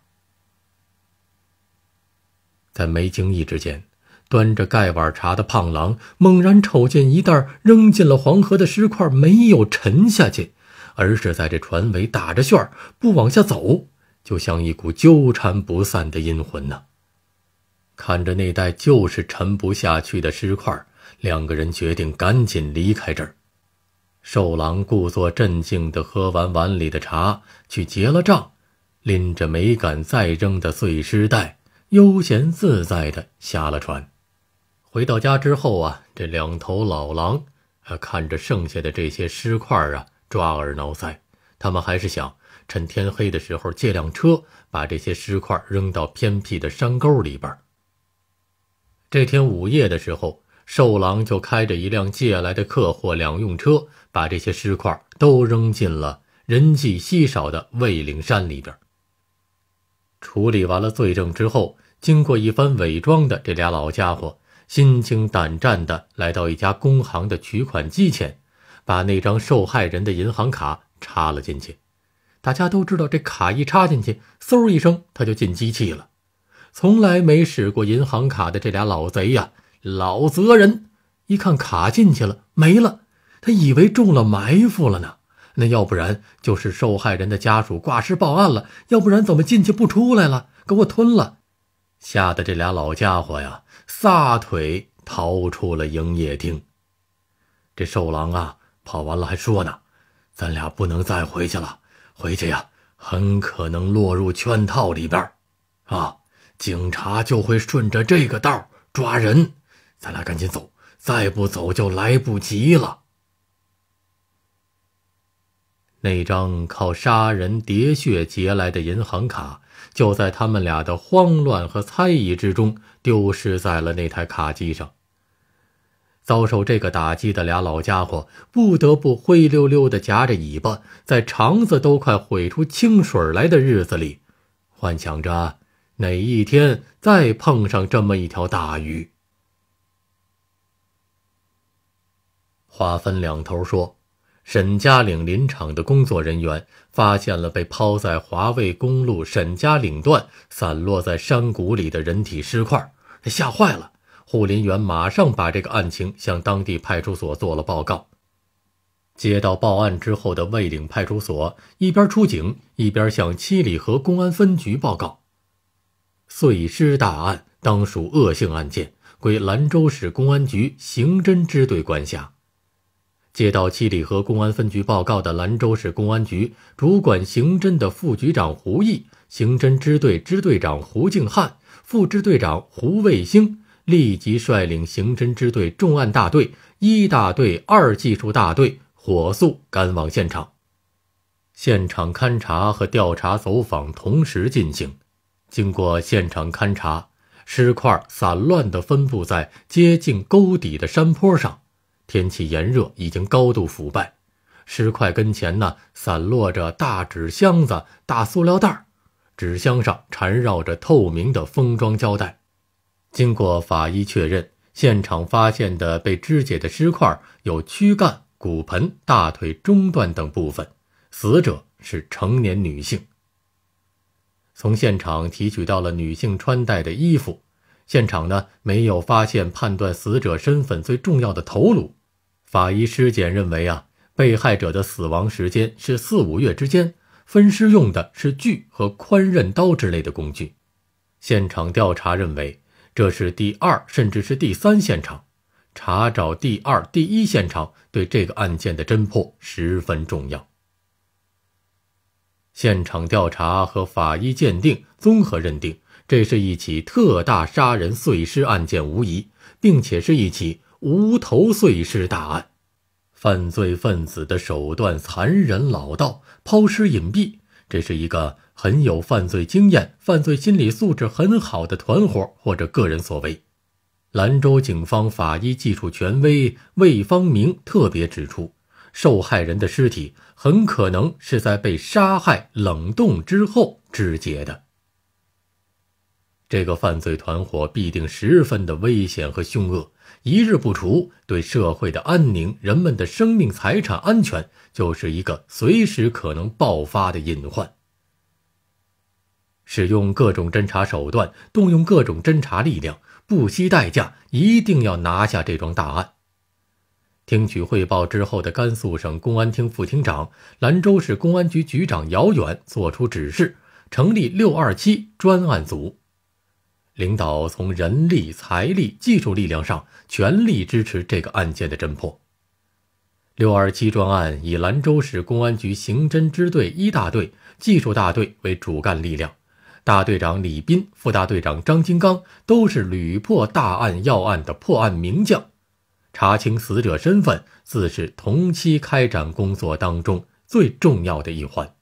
在没经意之间，端着盖碗茶的胖狼猛然瞅见一袋扔进了黄河的石块没有沉下去，而是在这船尾打着旋儿，不往下走，就像一股纠缠不散的阴魂呢。看着那袋就是沉不下去的尸块，两个人决定赶紧离开这儿。兽狼故作镇静地喝完碗里的茶，去结了账，拎着没敢再扔的碎尸袋，悠闲自在地下了船。回到家之后啊，这两头老狼啊，看着剩下的这些尸块啊，抓耳挠腮。他们还是想趁天黑的时候借辆车，把这些尸块扔到偏僻的山沟里边。这天午夜的时候，寿郎就开着一辆借来的客货两用车，把这些尸块都扔进了人迹稀少的魏岭山里边。处理完了罪证之后，经过一番伪装的这俩老家伙心惊胆战的来到一家工行的取款机前，把那张受害人的银行卡插了进去。大家都知道，这卡一插进去，嗖一声，他就进机器了。从来没使过银行卡的这俩老贼呀，老责人一看卡进去了没了，他以为中了埋伏了呢。那要不然就是受害人的家属挂失报案了，要不然怎么进去不出来了，给我吞了！吓得这俩老家伙呀，撒腿逃出了营业厅。这瘦狼啊，跑完了还说呢：“咱俩不能再回去了，回去呀，很可能落入圈套里边啊。”警察就会顺着这个道抓人，咱俩赶紧走，再不走就来不及了。那张靠杀人叠血劫来的银行卡，就在他们俩的慌乱和猜疑之中，丢失在了那台卡机上。遭受这个打击的俩老家伙，不得不灰溜溜的夹着尾巴，在肠子都快悔出清水来的日子里，幻想着。哪一天再碰上这么一条大鱼？话分两头说，沈家岭林场的工作人员发现了被抛在华卫公路沈家岭段、散落在山谷里的人体尸块，吓坏了。护林员马上把这个案情向当地派出所做了报告。接到报案之后的卫岭派出所一边出警，一边向七里河公安分局报告。碎尸大案当属恶性案件，归兰州市公安局刑侦支队管辖。接到七里河公安分局报告的兰州市公安局主管刑侦的副局长胡毅、刑侦支队支队长胡敬汉、副支队长胡卫星立即率领刑侦支队重案大队一大队、二技术大队火速赶往现场，现场勘查和调查走访同时进行。经过现场勘查，尸块散乱地分布在接近沟底的山坡上。天气炎热，已经高度腐败。尸块跟前呢，散落着大纸箱子、大塑料袋纸箱上缠绕着透明的封装胶带。经过法医确认，现场发现的被肢解的尸块有躯干、骨盆、大腿中段等部分，死者是成年女性。从现场提取到了女性穿戴的衣服，现场呢没有发现判断死者身份最重要的头颅。法医尸检认为啊，被害者的死亡时间是四五月之间，分尸用的是锯和宽刃刀之类的工具。现场调查认为这是第二甚至是第三现场，查找第二、第一现场对这个案件的侦破十分重要。现场调查和法医鉴定综合认定，这是一起特大杀人碎尸案件无疑，并且是一起无头碎尸大案。犯罪分子的手段残忍老道，抛尸隐蔽，这是一个很有犯罪经验、犯罪心理素质很好的团伙或者个人所为。兰州警方法医技术权威魏方明特别指出，受害人的尸体。很可能是在被杀害、冷冻之后肢解的。这个犯罪团伙必定十分的危险和凶恶，一日不除，对社会的安宁、人们的生命财产安全，就是一个随时可能爆发的隐患。使用各种侦查手段，动用各种侦查力量，不惜代价，一定要拿下这桩大案。听取汇报之后的甘肃省公安厅副厅长、兰州市公安局局长姚远作出指示，成立“六二七”专案组，领导从人力、财力、技术力量上全力支持这个案件的侦破。“六二七”专案以兰州市公安局刑侦支队一大队技术大队为主干力量，大队长李斌、副大队长张金刚都是屡破大案要案的破案名将。查清死者身份，自是同期开展工作当中最重要的一环。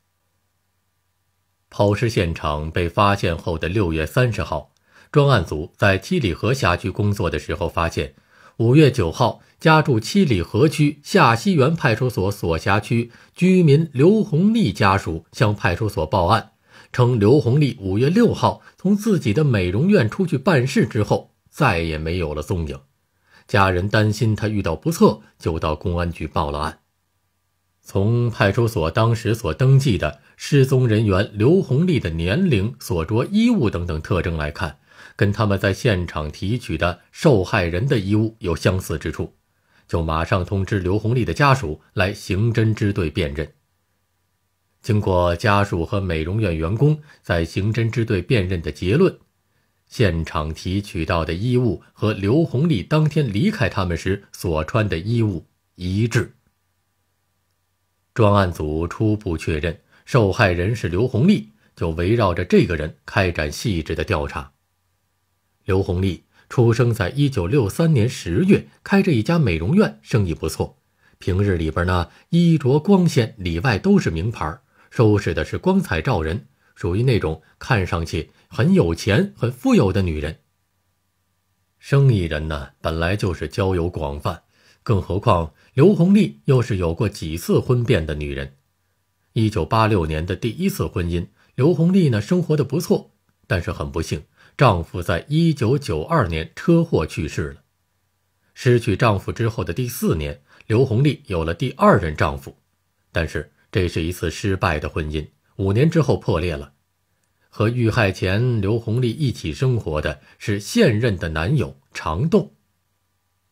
抛尸现场被发现后的六月三十号，专案组在七里河辖区工作的时候，发现五月九号，家住七里河区下西园派出所所辖区居民刘红丽家属向派出所报案，称刘红丽五月六号从自己的美容院出去办事之后，再也没有了踪影。家人担心他遇到不测，就到公安局报了案。从派出所当时所登记的失踪人员刘红丽的年龄、所着衣物等等特征来看，跟他们在现场提取的受害人的衣物有相似之处，就马上通知刘红丽的家属来刑侦支队辨认。经过家属和美容院员工在刑侦支队辨认的结论。现场提取到的衣物和刘红利当天离开他们时所穿的衣物一致。专案组初步确认受害人是刘红利，就围绕着这个人开展细致的调查。刘红丽出生在1963年十月，开着一家美容院，生意不错。平日里边呢，衣着光鲜，里外都是名牌，收拾的是光彩照人，属于那种看上去。很有钱、很富有的女人。生意人呢，本来就是交友广泛，更何况刘红丽又是有过几次婚变的女人。一九八六年的第一次婚姻，刘红丽呢生活的不错，但是很不幸，丈夫在一九九二年车祸去世了。失去丈夫之后的第四年，刘红丽有了第二任丈夫，但是这是一次失败的婚姻，五年之后破裂了。和遇害前刘红利一起生活的是现任的男友常栋。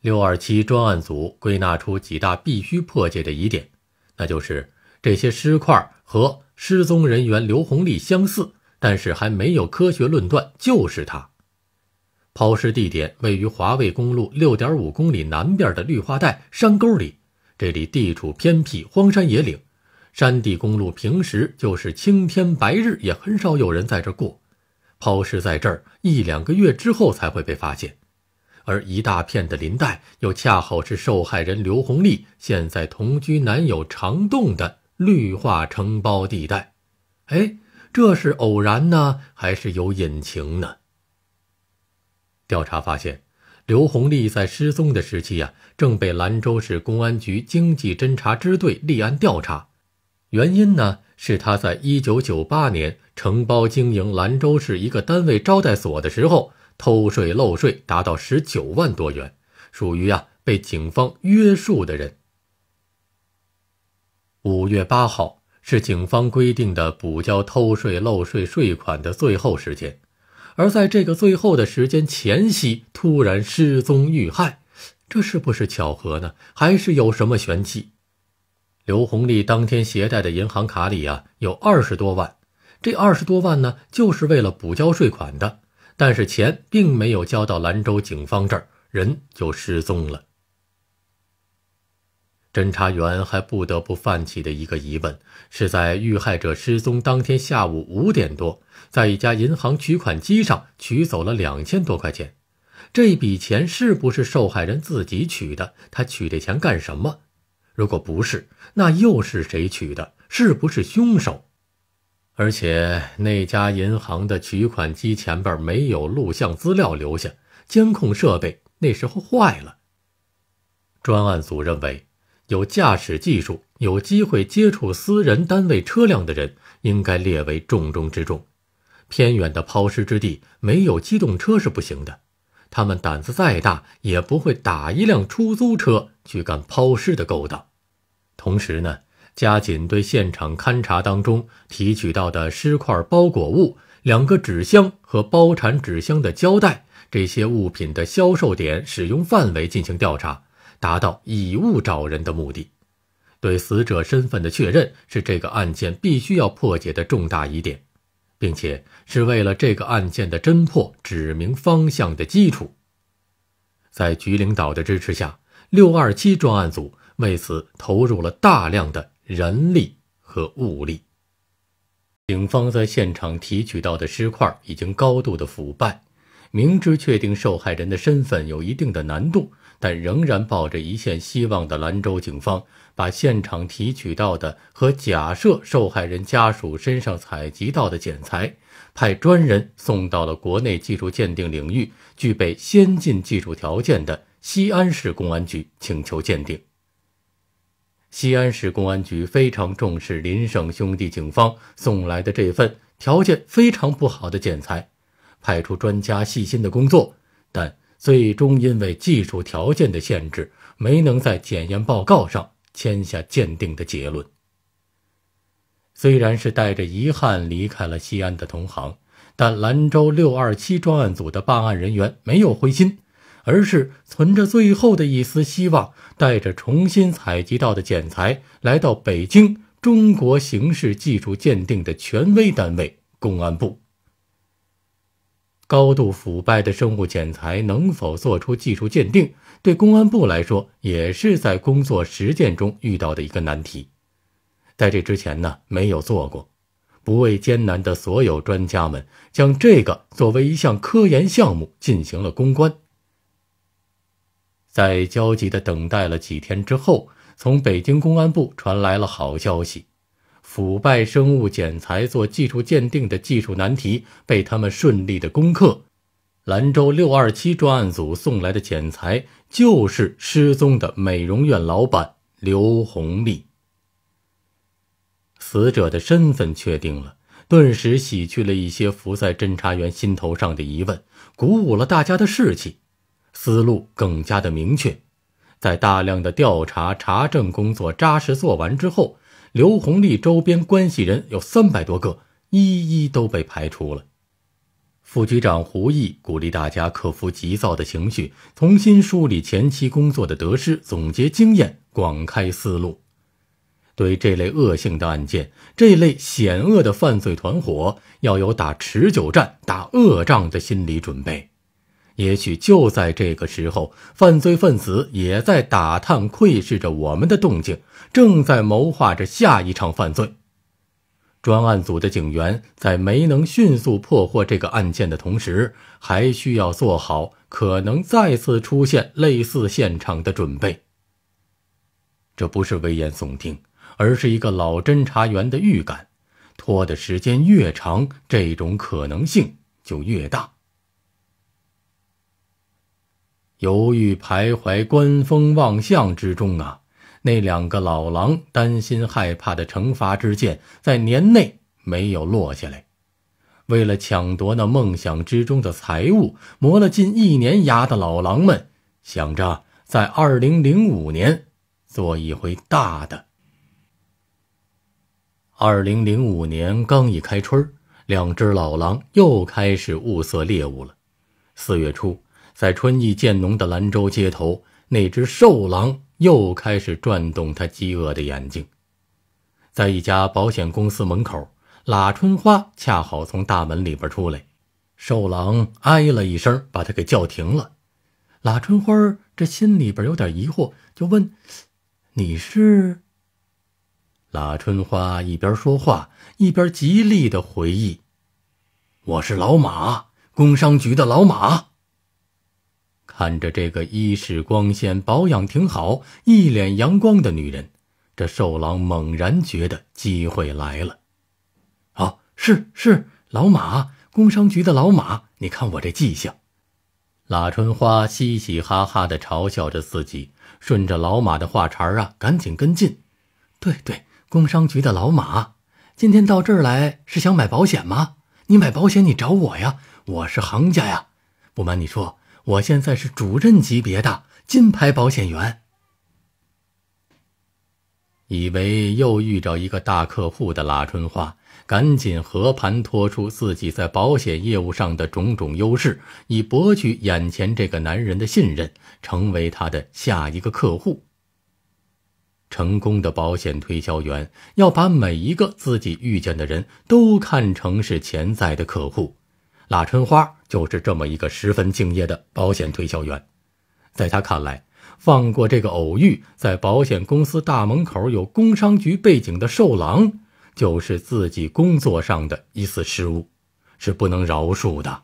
六二七专案组归纳出几大必须破解的疑点，那就是这些尸块和失踪人员刘红利相似，但是还没有科学论断就是他。抛尸地点位于华卫公路六点五公里南边的绿化带山沟里，这里地处偏僻荒山野岭。山地公路平时就是青天白日，也很少有人在这过。抛尸在这儿一两个月之后才会被发现，而一大片的林带又恰好是受害人刘红丽现在同居男友常栋的绿化承包地带。哎，这是偶然呢，还是有隐情呢？调查发现，刘红丽在失踪的时期啊，正被兰州市公安局经济侦查支队立案调查。原因呢，是他在一九九八年承包经营兰州市一个单位招待所的时候，偷税漏税达到十九万多元，属于啊被警方约束的人。五月八号是警方规定的补交偷税漏税税款的最后时间，而在这个最后的时间前夕，突然失踪遇害，这是不是巧合呢？还是有什么玄机？刘红利当天携带的银行卡里啊有二十多万，这二十多万呢就是为了补交税款的，但是钱并没有交到兰州警方这儿，人就失踪了。侦查员还不得不泛起的一个疑问，是在遇害者失踪当天下午五点多，在一家银行取款机上取走了两千多块钱，这笔钱是不是受害人自己取的？他取这钱干什么？如果不是，那又是谁取的？是不是凶手？而且那家银行的取款机前边没有录像资料留下，监控设备那时候坏了。专案组认为，有驾驶技术、有机会接触私人单位车辆的人，应该列为重中之重。偏远的抛尸之地，没有机动车是不行的。他们胆子再大，也不会打一辆出租车去干抛尸的勾当。同时呢，加紧对现场勘查当中提取到的尸块包裹物、两个纸箱和包缠纸箱的胶带这些物品的销售点、使用范围进行调查，达到以物找人的目的。对死者身份的确认是这个案件必须要破解的重大疑点。并且是为了这个案件的侦破指明方向的基础，在局领导的支持下，六二七专案组为此投入了大量的人力和物力。警方在现场提取到的尸块已经高度的腐败，明知确定受害人的身份有一定的难度，但仍然抱着一线希望的兰州警方。把现场提取到的和假设受害人家属身上采集到的检材，派专人送到了国内技术鉴定领域具备先进技术条件的西安市公安局，请求鉴定。西安市公安局非常重视林胜兄弟警方送来的这份条件非常不好的检材，派出专家细心的工作，但最终因为技术条件的限制，没能在检验报告上。签下鉴定的结论，虽然是带着遗憾离开了西安的同行，但兰州六二七专案组的办案人员没有灰心，而是存着最后的一丝希望，带着重新采集到的检材来到北京中国刑事技术鉴定的权威单位公安部。高度腐败的生物检材能否做出技术鉴定？对公安部来说，也是在工作实践中遇到的一个难题，在这之前呢，没有做过。不畏艰难的所有专家们，将这个作为一项科研项目进行了攻关。在焦急的等待了几天之后，从北京公安部传来了好消息：腐败生物检材做技术鉴定的技术难题被他们顺利的攻克。兰州六二七专案组送来的检材。就是失踪的美容院老板刘红丽。死者的身份确定了，顿时洗去了一些浮在侦查员心头上的疑问，鼓舞了大家的士气，思路更加的明确。在大量的调查查证工作扎实做完之后，刘红丽周边关系人有三百多个，一一都被排除了。副局长胡毅鼓励大家克服急躁的情绪，重新梳理前期工作的得失，总结经验，广开思路。对这类恶性的案件，这类险恶的犯罪团伙，要有打持久战、打恶仗的心理准备。也许就在这个时候，犯罪分子也在打探、窥视着我们的动静，正在谋划着下一场犯罪。专案组的警员在没能迅速破获这个案件的同时，还需要做好可能再次出现类似现场的准备。这不是危言耸听，而是一个老侦查员的预感。拖的时间越长，这种可能性就越大。犹豫徘徊，观风望象之中啊。那两个老狼担心害怕的惩罚之剑在年内没有落下来，为了抢夺那梦想之中的财物，磨了近一年牙的老狼们想着在二零零五年做一回大的。二零零五年刚一开春，两只老狼又开始物色猎物了。四月初，在春意渐浓的兰州街头。那只瘦狼又开始转动它饥饿的眼睛，在一家保险公司门口，喇春花恰好从大门里边出来，瘦狼哎了一声，把他给叫停了。喇春花这心里边有点疑惑，就问：“你是？”喇春花一边说话一边极力的回忆：“我是老马，工商局的老马。”看着这个衣饰光鲜、保养挺好、一脸阳光的女人，这瘦狼猛然觉得机会来了。哦，是是，老马，工商局的老马，你看我这记性。拉春花嘻嘻哈哈地嘲笑着自己，顺着老马的话茬啊，赶紧跟进。对对，工商局的老马，今天到这儿来是想买保险吗？你买保险你找我呀，我是行家呀。不瞒你说。我现在是主任级别的金牌保险员。以为又遇着一个大客户的拉春花，赶紧和盘托出自己在保险业务上的种种优势，以博取眼前这个男人的信任，成为他的下一个客户。成功的保险推销员要把每一个自己遇见的人都看成是潜在的客户。拉春花就是这么一个十分敬业的保险推销员，在他看来，放过这个偶遇在保险公司大门口有工商局背景的瘦狼，就是自己工作上的一次失误，是不能饶恕的。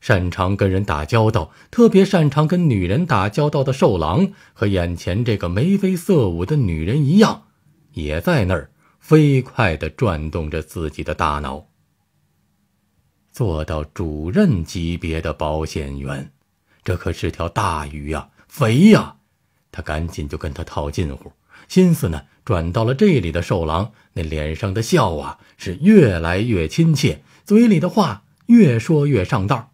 擅长跟人打交道，特别擅长跟女人打交道的瘦狼，和眼前这个眉飞色舞的女人一样，也在那儿飞快地转动着自己的大脑。做到主任级别的保险员，这可是条大鱼呀，肥呀！他赶紧就跟他套近乎，心思呢转到了这里的瘦狼那脸上的笑啊，是越来越亲切，嘴里的话越说越上道。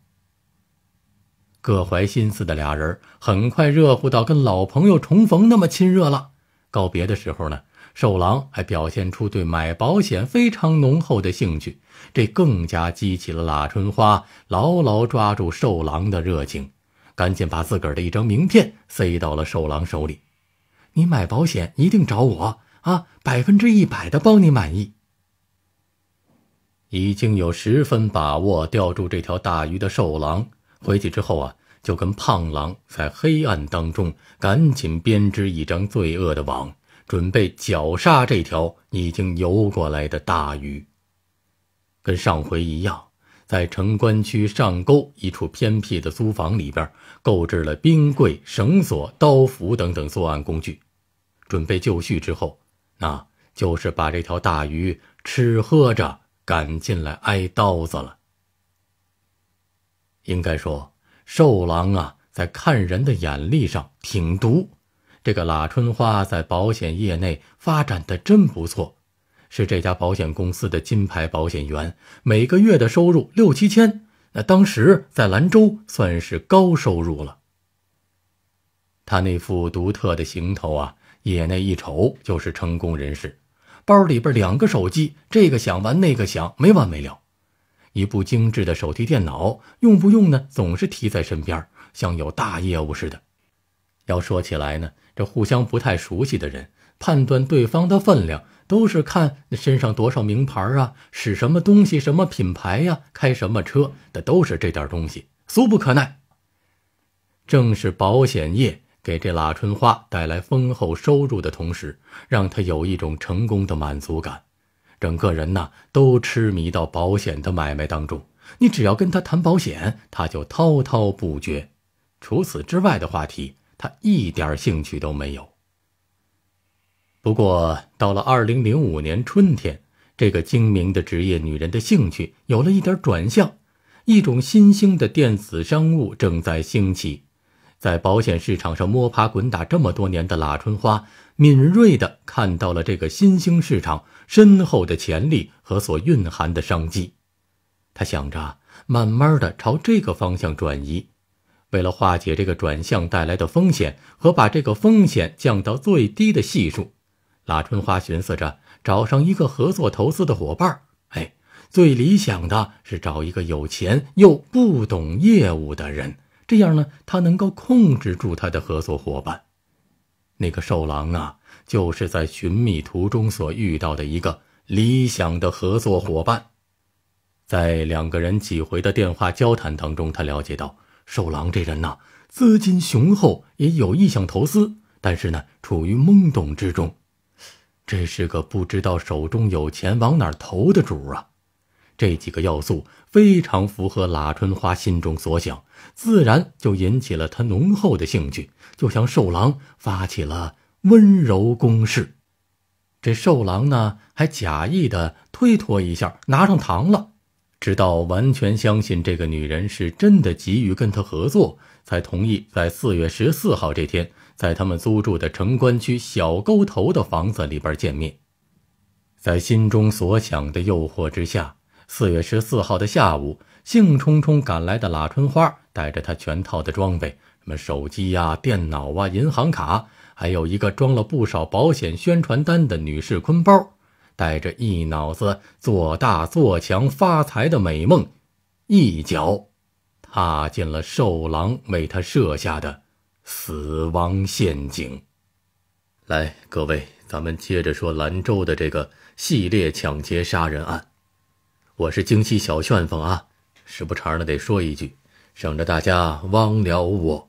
各怀心思的俩人很快热乎到跟老朋友重逢那么亲热了，告别的时候呢？瘦狼还表现出对买保险非常浓厚的兴趣，这更加激起了喇春花牢牢抓住瘦狼的热情，赶紧把自个儿的一张名片塞到了瘦狼手里：“你买保险一定找我啊，百分之一百的包你满意。”已经有十分把握钓住这条大鱼的瘦狼回去之后啊，就跟胖狼在黑暗当中赶紧编织一张罪恶的网。准备绞杀这条已经游过来的大鱼，跟上回一样，在城关区上沟一处偏僻的租房里边购置了冰柜、绳索、刀斧等等作案工具，准备就绪之后，那就是把这条大鱼吃喝着赶进来挨刀子了。应该说，瘦狼啊，在看人的眼力上挺毒。这个喇春花在保险业内发展的真不错，是这家保险公司的金牌保险员，每个月的收入六七千，那当时在兰州算是高收入了。他那副独特的行头啊，业内一瞅就是成功人士。包里边两个手机，这个想完那个想，没完没了。一部精致的手提电脑，用不用呢？总是提在身边，像有大业务似的。要说起来呢。这互相不太熟悉的人判断对方的分量，都是看身上多少名牌啊，使什么东西、什么品牌呀，开什么车的，都是这点东西，俗不可耐。正是保险业给这喇春花带来丰厚收入的同时，让他有一种成功的满足感，整个人呐都痴迷到保险的买卖当中。你只要跟他谈保险，他就滔滔不绝；除此之外的话题。她一点兴趣都没有。不过到了二零零五年春天，这个精明的职业女人的兴趣有了一点转向，一种新兴的电子商务正在兴起，在保险市场上摸爬滚打这么多年的喇春花，敏锐地看到了这个新兴市场深厚的潜力和所蕴含的商机，她想着慢慢地朝这个方向转移。为了化解这个转向带来的风险和把这个风险降到最低的系数，拉春花寻思着找上一个合作投资的伙伴。哎，最理想的是找一个有钱又不懂业务的人，这样呢，他能够控制住他的合作伙伴。那个瘦狼啊，就是在寻觅途中所遇到的一个理想的合作伙伴。在两个人几回的电话交谈当中，他了解到。寿郎这人呐，资金雄厚，也有意向投资，但是呢，处于懵懂之中，这是个不知道手中有钱往哪投的主啊。这几个要素非常符合喇春花心中所想，自然就引起了他浓厚的兴趣，就向寿郎发起了温柔攻势。这寿郎呢，还假意的推脱一下，拿上糖了。直到完全相信这个女人是真的急于跟他合作，才同意在四月十四号这天，在他们租住的城关区小沟头的房子里边见面。在心中所想的诱惑之下，四月十四号的下午，兴冲冲赶来的喇春花带着她全套的装备，什么手机呀、电脑啊、银行卡，还有一个装了不少保险宣传单的女士坤包。带着一脑子做大做强发财的美梦，一脚踏进了瘦狼为他设下的死亡陷阱。来，各位，咱们接着说兰州的这个系列抢劫杀人案。我是京西小旋风啊，时不常的得说一句，省着大家忘了我。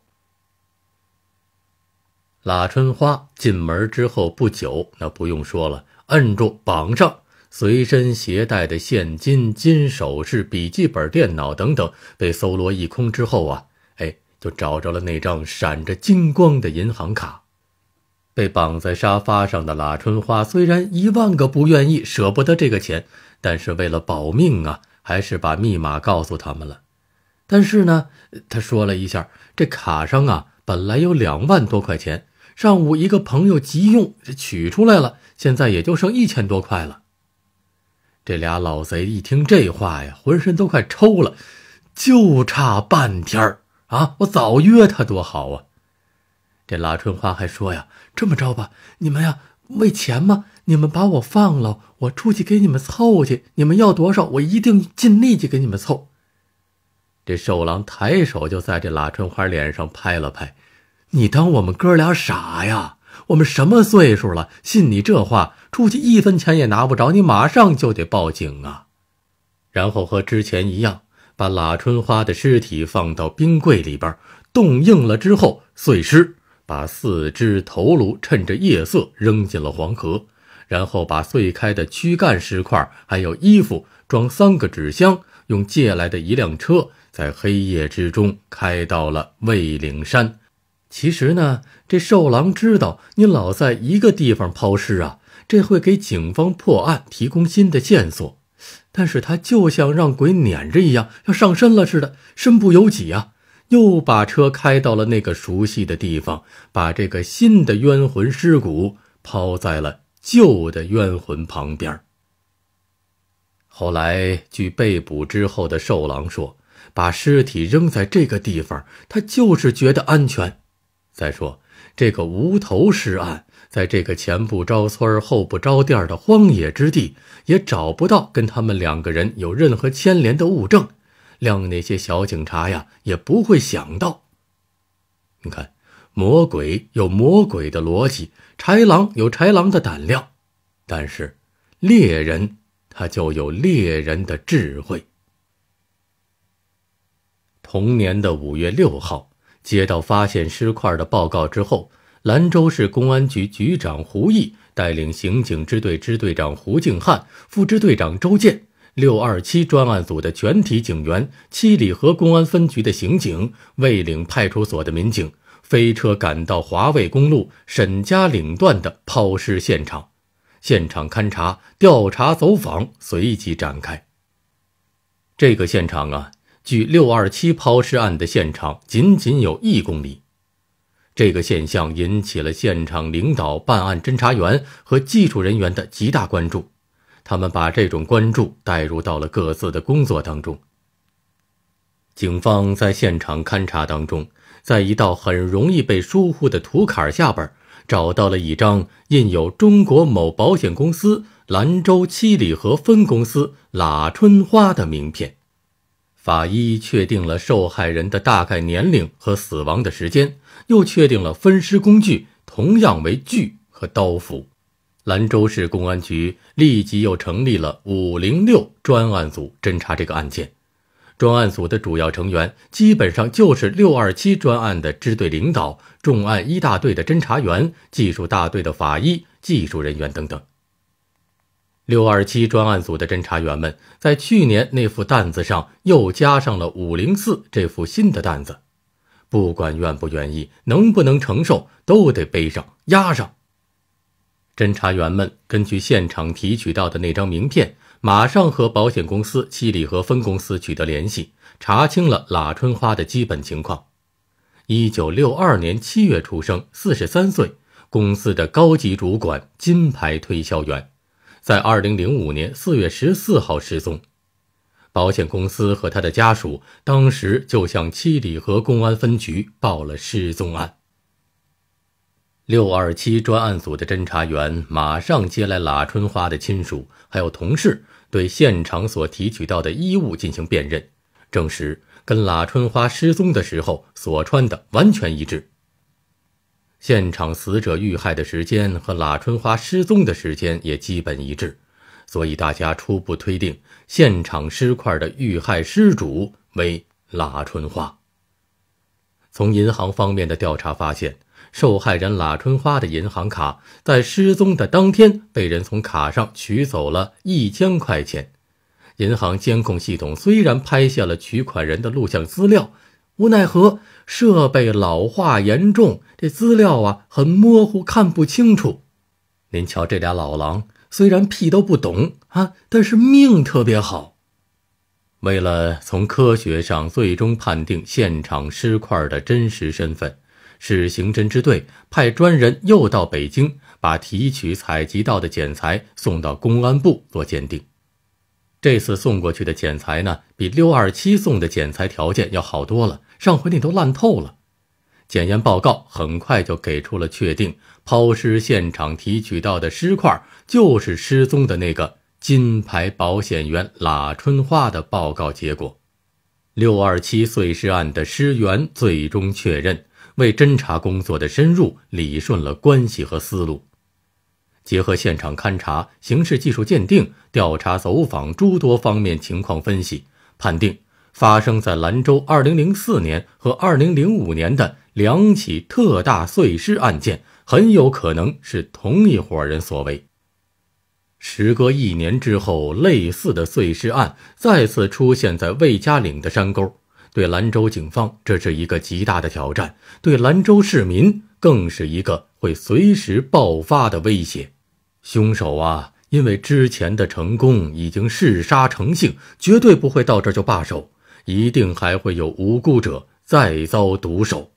喇春花进门之后不久，那不用说了。摁住绑上，随身携带的现金、金首饰、笔记本电脑等等被搜罗一空之后啊，哎，就找着了那张闪着金光的银行卡。被绑在沙发上的喇春花虽然一万个不愿意，舍不得这个钱，但是为了保命啊，还是把密码告诉他们了。但是呢，他说了一下，这卡上啊本来有两万多块钱。上午一个朋友急用，这取出来了，现在也就剩一千多块了。这俩老贼一听这话呀，浑身都快抽了，就差半天儿啊！我早约他多好啊！这拉春花还说呀：“这么着吧，你们呀为钱嘛，你们把我放了，我出去给你们凑去。你们要多少，我一定尽力去给你们凑。”这瘦狼抬手就在这拉春花脸上拍了拍。你当我们哥俩傻呀？我们什么岁数了？信你这话，出去一分钱也拿不着，你马上就得报警啊！然后和之前一样，把喇春花的尸体放到冰柜里边，冻硬了之后碎尸，把四只头颅趁着夜色扔进了黄河，然后把碎开的躯干尸块还有衣服装三个纸箱，用借来的一辆车，在黑夜之中开到了魏岭山。其实呢，这瘦狼知道你老在一个地方抛尸啊，这会给警方破案提供新的线索。但是他就像让鬼撵着一样，要上身了似的，身不由己啊，又把车开到了那个熟悉的地方，把这个新的冤魂尸骨抛在了旧的冤魂旁边。后来，据被捕之后的瘦狼说，把尸体扔在这个地方，他就是觉得安全。再说，这个无头尸案，在这个前不着村后不着店的荒野之地，也找不到跟他们两个人有任何牵连的物证。谅那些小警察呀，也不会想到。你看，魔鬼有魔鬼的逻辑，豺狼有豺狼的胆量，但是猎人他就有猎人的智慧。同年的五月六号。接到发现尸块的报告之后，兰州市公安局局长胡毅带领刑警支队支队长胡敬汉、副支队长周建、六二七专案组的全体警员、七里河公安分局的刑警、卫岭派出所的民警，飞车赶到华卫公路沈家岭段的抛尸现场，现场勘查、调查走访随即展开。这个现场啊。距六二七抛尸案的现场仅仅有一公里，这个现象引起了现场领导、办案侦查员和技术人员的极大关注，他们把这种关注带入到了各自的工作当中。警方在现场勘查当中，在一道很容易被疏忽的土坎下边，找到了一张印有中国某保险公司兰州七里河分公司喇春花的名片。法医确定了受害人的大概年龄和死亡的时间，又确定了分尸工具同样为锯和刀斧。兰州市公安局立即又成立了五零六专案组侦查这个案件。专案组的主要成员基本上就是六二七专案的支队领导、重案一大队的侦查员、技术大队的法医、技术人员等等。六二七专案组的侦查员们在去年那副担子上又加上了五零四这副新的担子，不管愿不愿意，能不能承受，都得背上压上。侦查员们根据现场提取到的那张名片，马上和保险公司七里河分公司取得联系，查清了喇春花的基本情况：一九六二年七月出生，四十三岁，公司的高级主管，金牌推销员。在二零零五年四月十四号失踪，保险公司和他的家属当时就向七里河公安分局报了失踪案。六二七专案组的侦查员马上接来喇春花的亲属，还有同事对现场所提取到的衣物进行辨认，证实跟喇春花失踪的时候所穿的完全一致。现场死者遇害的时间和喇春花失踪的时间也基本一致，所以大家初步推定，现场尸块的遇害失主为喇春花。从银行方面的调查发现，受害人喇春花的银行卡在失踪的当天被人从卡上取走了一千块钱。银行监控系统虽然拍下了取款人的录像资料。无奈何，设备老化严重，这资料啊很模糊，看不清楚。您瞧，这俩老狼虽然屁都不懂啊，但是命特别好。为了从科学上最终判定现场尸块的真实身份，市刑侦支队派专人又到北京，把提取采集到的检材送到公安部做鉴定。这次送过去的检材呢，比六二七送的检材条件要好多了。上回那都烂透了。检验报告很快就给出了确定，抛尸现场提取到的尸块就是失踪的那个金牌保险员喇春花的报告结果。六二七碎尸案的尸源最终确认，为侦查工作的深入理顺了关系和思路。结合现场勘查、刑事技术鉴定、调查走访诸多方面情况分析，判定发生在兰州2004年和2005年的两起特大碎尸案件很有可能是同一伙人所为。时隔一年之后，类似的碎尸案再次出现在魏家岭的山沟，对兰州警方这是一个极大的挑战，对兰州市民更是一个会随时爆发的威胁。凶手啊，因为之前的成功已经嗜杀成性，绝对不会到这就罢手，一定还会有无辜者再遭毒手。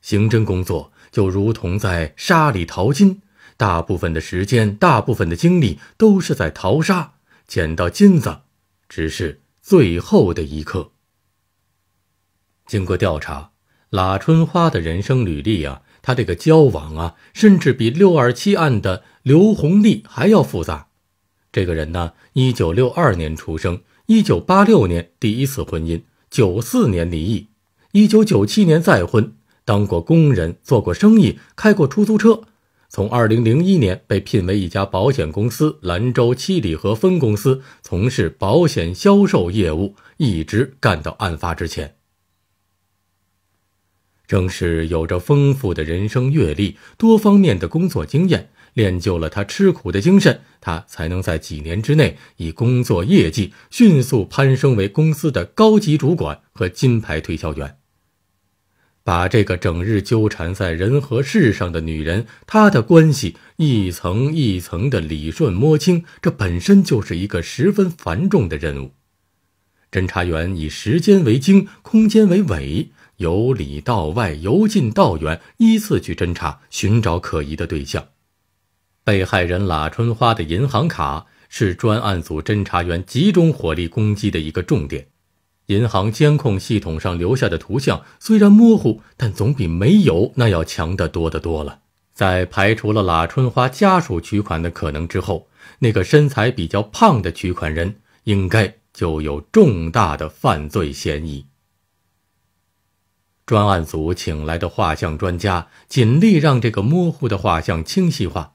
刑侦工作就如同在沙里淘金，大部分的时间、大部分的精力都是在淘沙，捡到金子只是最后的一刻。经过调查，拉春花的人生履历啊。他这个交往啊，甚至比六二七案的刘红丽还要复杂。这个人呢，一九六二年出生，一九八六年第一次婚姻，九四年离异，一九九七年再婚，当过工人，做过生意，开过出租车，从二零零一年被聘为一家保险公司兰州七里河分公司从事保险销售业务，一直干到案发之前。正是有着丰富的人生阅历、多方面的工作经验，练就了他吃苦的精神，他才能在几年之内以工作业绩迅速攀升为公司的高级主管和金牌推销员。把这个整日纠缠在人和事上的女人，她的关系一层一层的理顺摸清，这本身就是一个十分繁重的任务。侦查员以时间为经，空间为纬。由里到外，由近到远，依次去侦查，寻找可疑的对象。被害人喇春花的银行卡是专案组侦查员集中火力攻击的一个重点。银行监控系统上留下的图像虽然模糊，但总比没有那要强得多得多了。在排除了喇春花家属取款的可能之后，那个身材比较胖的取款人，应该就有重大的犯罪嫌疑。专案组请来的画像专家尽力让这个模糊的画像清晰化。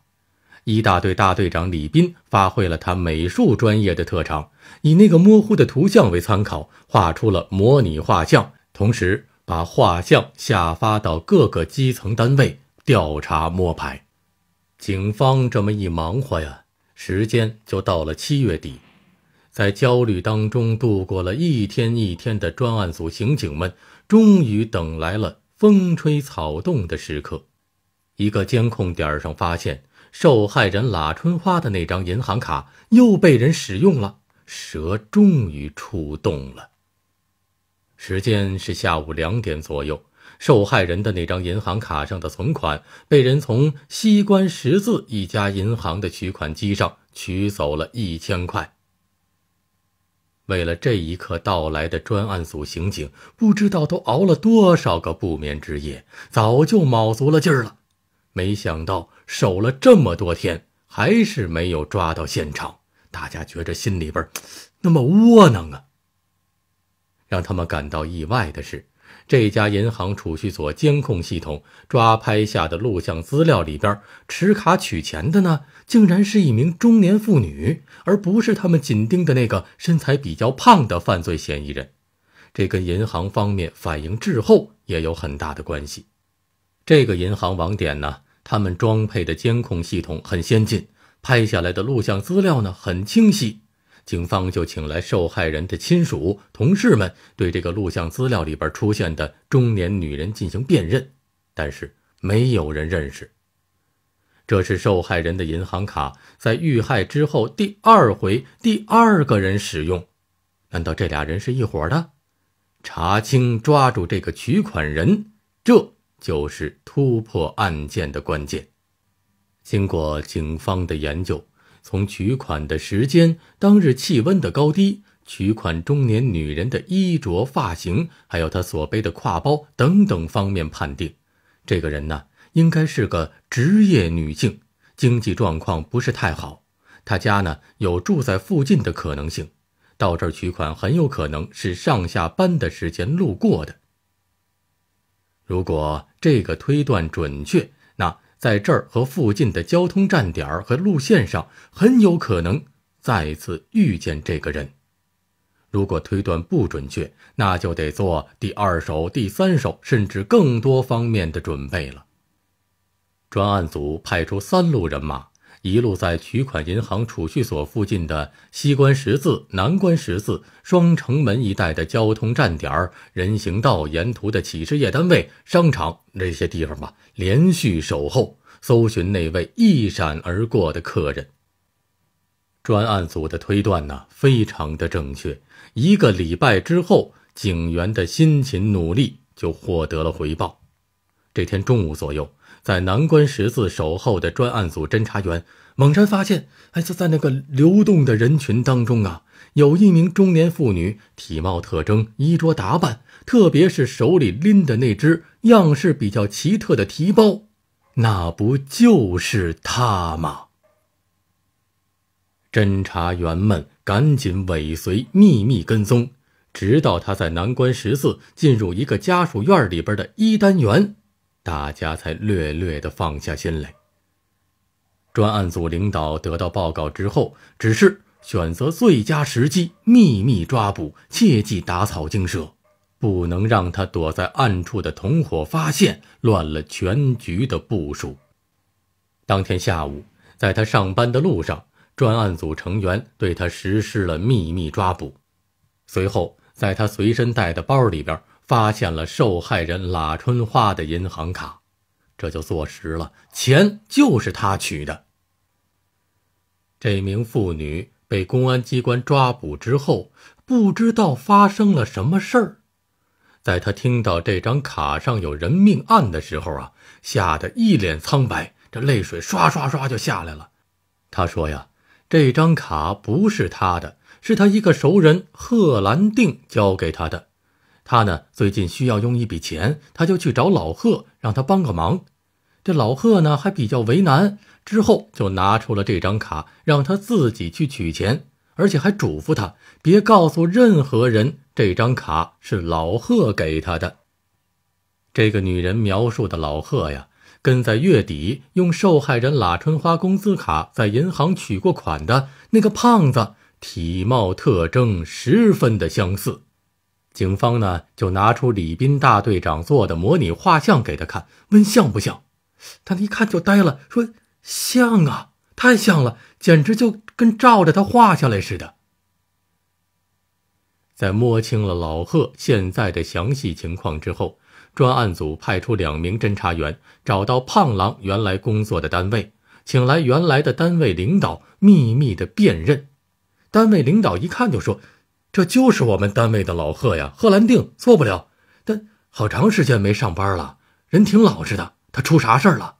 一大队大队长李斌发挥了他美术专业的特长，以那个模糊的图像为参考，画出了模拟画像，同时把画像下发到各个基层单位调查摸排。警方这么一忙活呀，时间就到了七月底，在焦虑当中度过了一天一天的专案组刑警们。终于等来了风吹草动的时刻，一个监控点上发现受害人喇春花的那张银行卡又被人使用了，蛇终于出动了。时间是下午两点左右，受害人的那张银行卡上的存款被人从西关十字一家银行的取款机上取走了一千块。为了这一刻到来的专案组刑警，不知道都熬了多少个不眠之夜，早就卯足了劲儿了。没想到守了这么多天，还是没有抓到现场，大家觉着心里边那么窝囊啊。让他们感到意外的是。这家银行储蓄所监控系统抓拍下的录像资料里边，持卡取钱的呢，竟然是一名中年妇女，而不是他们紧盯的那个身材比较胖的犯罪嫌疑人。这跟银行方面反应滞后也有很大的关系。这个银行网点呢，他们装配的监控系统很先进，拍下来的录像资料呢很清晰。警方就请来受害人的亲属、同事们对这个录像资料里边出现的中年女人进行辨认，但是没有人认识。这是受害人的银行卡在遇害之后第二回，第二个人使用。难道这俩人是一伙的？查清、抓住这个取款人，这就是突破案件的关键。经过警方的研究。从取款的时间、当日气温的高低、取款中年女人的衣着、发型，还有她所背的挎包等等方面判定，这个人呢，应该是个职业女性，经济状况不是太好。她家呢，有住在附近的可能性。到这儿取款，很有可能是上下班的时间路过的。如果这个推断准确。在这儿和附近的交通站点和路线上，很有可能再次遇见这个人。如果推断不准确，那就得做第二手、第三手，甚至更多方面的准备了。专案组派出三路人马。一路在取款银行储蓄所附近的西关十字、南关十字、双城门一带的交通站点、人行道沿途的企事业单位、商场这些地方吧，连续守候搜寻那位一闪而过的客人。专案组的推断呢，非常的正确。一个礼拜之后，警员的辛勤努力就获得了回报。这天中午左右。在南关十字守候的专案组侦查员猛然发现，哎，在在那个流动的人群当中啊，有一名中年妇女，体貌特征、衣着打扮，特别是手里拎的那只样式比较奇特的提包，那不就是她吗？侦查员们赶紧尾随，秘密跟踪，直到她在南关十字进入一个家属院里边的一单元。大家才略略的放下心来。专案组领导得到报告之后，只是选择最佳时机秘密抓捕，切忌打草惊蛇，不能让他躲在暗处的同伙发现，乱了全局的部署。当天下午，在他上班的路上，专案组成员对他实施了秘密抓捕，随后在他随身带的包里边。发现了受害人喇春花的银行卡，这就坐实了钱就是他取的。这名妇女被公安机关抓捕之后，不知道发生了什么事儿。在她听到这张卡上有人命案的时候啊，吓得一脸苍白，这泪水刷刷刷就下来了。她说呀，这张卡不是她的，是她一个熟人贺兰定交给她的。他呢，最近需要用一笔钱，他就去找老贺，让他帮个忙。这老贺呢，还比较为难，之后就拿出了这张卡，让他自己去取钱，而且还嘱咐他别告诉任何人，这张卡是老贺给他的。这个女人描述的老贺呀，跟在月底用受害人拉春花工资卡在银行取过款的那个胖子，体貌特征十分的相似。警方呢，就拿出李斌大队长做的模拟画像给他看，问像不像？他一看就呆了，说像啊，太像了，简直就跟照着他画下来似的。在摸清了老贺现在的详细情况之后，专案组派出两名侦查员，找到胖狼原来工作的单位，请来原来的单位领导秘密的辨认。单位领导一看就说。这就是我们单位的老贺呀，贺兰定做不了。但好长时间没上班了，人挺老实的。他出啥事儿了？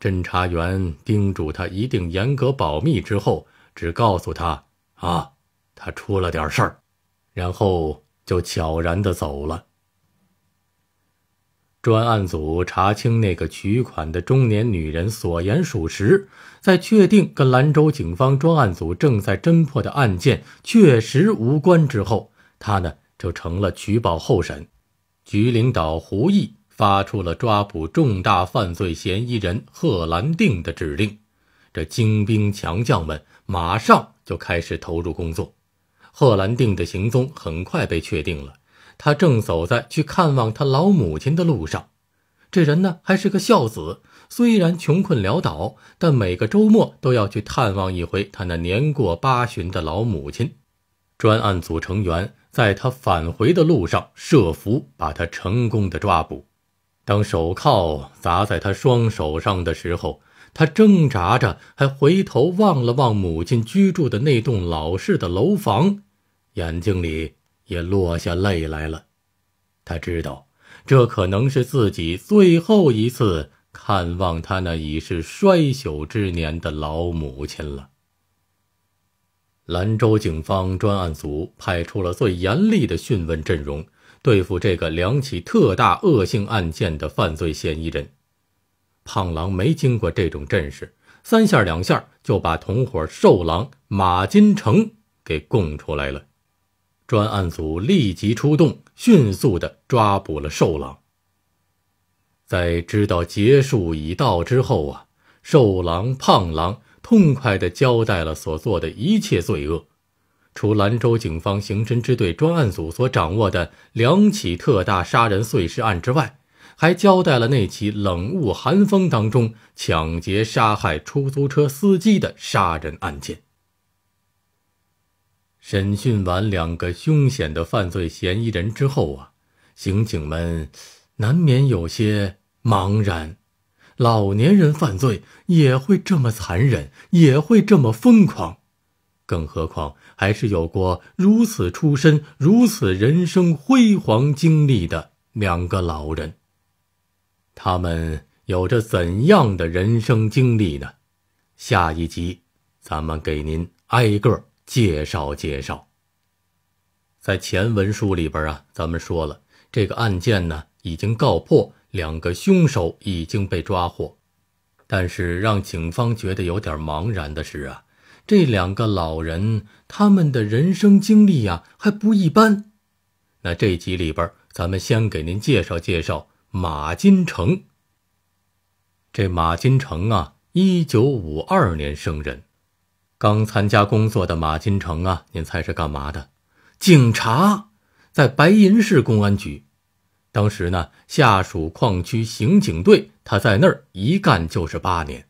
侦查员叮嘱他一定严格保密之后，只告诉他啊，他出了点事儿，然后就悄然的走了。专案组查清那个取款的中年女人所言属实。在确定跟兰州警方专案组正在侦破的案件确实无关之后，他呢就成了取保候审。局领导胡毅发出了抓捕重大犯罪嫌疑人贺兰定的指令，这精兵强将们马上就开始投入工作。贺兰定的行踪很快被确定了，他正走在去看望他老母亲的路上。这人呢还是个孝子。虽然穷困潦倒，但每个周末都要去探望一回他那年过八旬的老母亲。专案组成员在他返回的路上设伏，把他成功的抓捕。当手铐砸在他双手上的时候，他挣扎着，还回头望了望母亲居住的那栋老式的楼房，眼睛里也落下泪来了。他知道，这可能是自己最后一次。看望他那已是衰朽之年的老母亲了。兰州警方专案组派出了最严厉的讯问阵容，对付这个两起特大恶性案件的犯罪嫌疑人。胖狼没经过这种阵势，三下两下就把同伙瘦狼马金成给供出来了。专案组立即出动，迅速的抓捕了瘦狼。在知道结束已到之后啊，瘦狼、胖狼痛快地交代了所做的一切罪恶，除兰州警方刑侦支队专案组所掌握的两起特大杀人碎尸案之外，还交代了那起冷雾寒风当中抢劫杀害出租车司机的杀人案件。审讯完两个凶险的犯罪嫌疑人之后啊，刑警们。难免有些茫然。老年人犯罪也会这么残忍，也会这么疯狂，更何况还是有过如此出身、如此人生辉煌经历的两个老人。他们有着怎样的人生经历呢？下一集，咱们给您挨个介绍介绍。在前文书里边啊，咱们说了这个案件呢。已经告破，两个凶手已经被抓获。但是让警方觉得有点茫然的是啊，这两个老人他们的人生经历呀还不一般。那这集里边，咱们先给您介绍介绍马金成。这马金成啊，一九五二年生人，刚参加工作的马金成啊，您猜是干嘛的？警察，在白银市公安局。当时呢，下属矿区刑警队，他在那儿一干就是八年。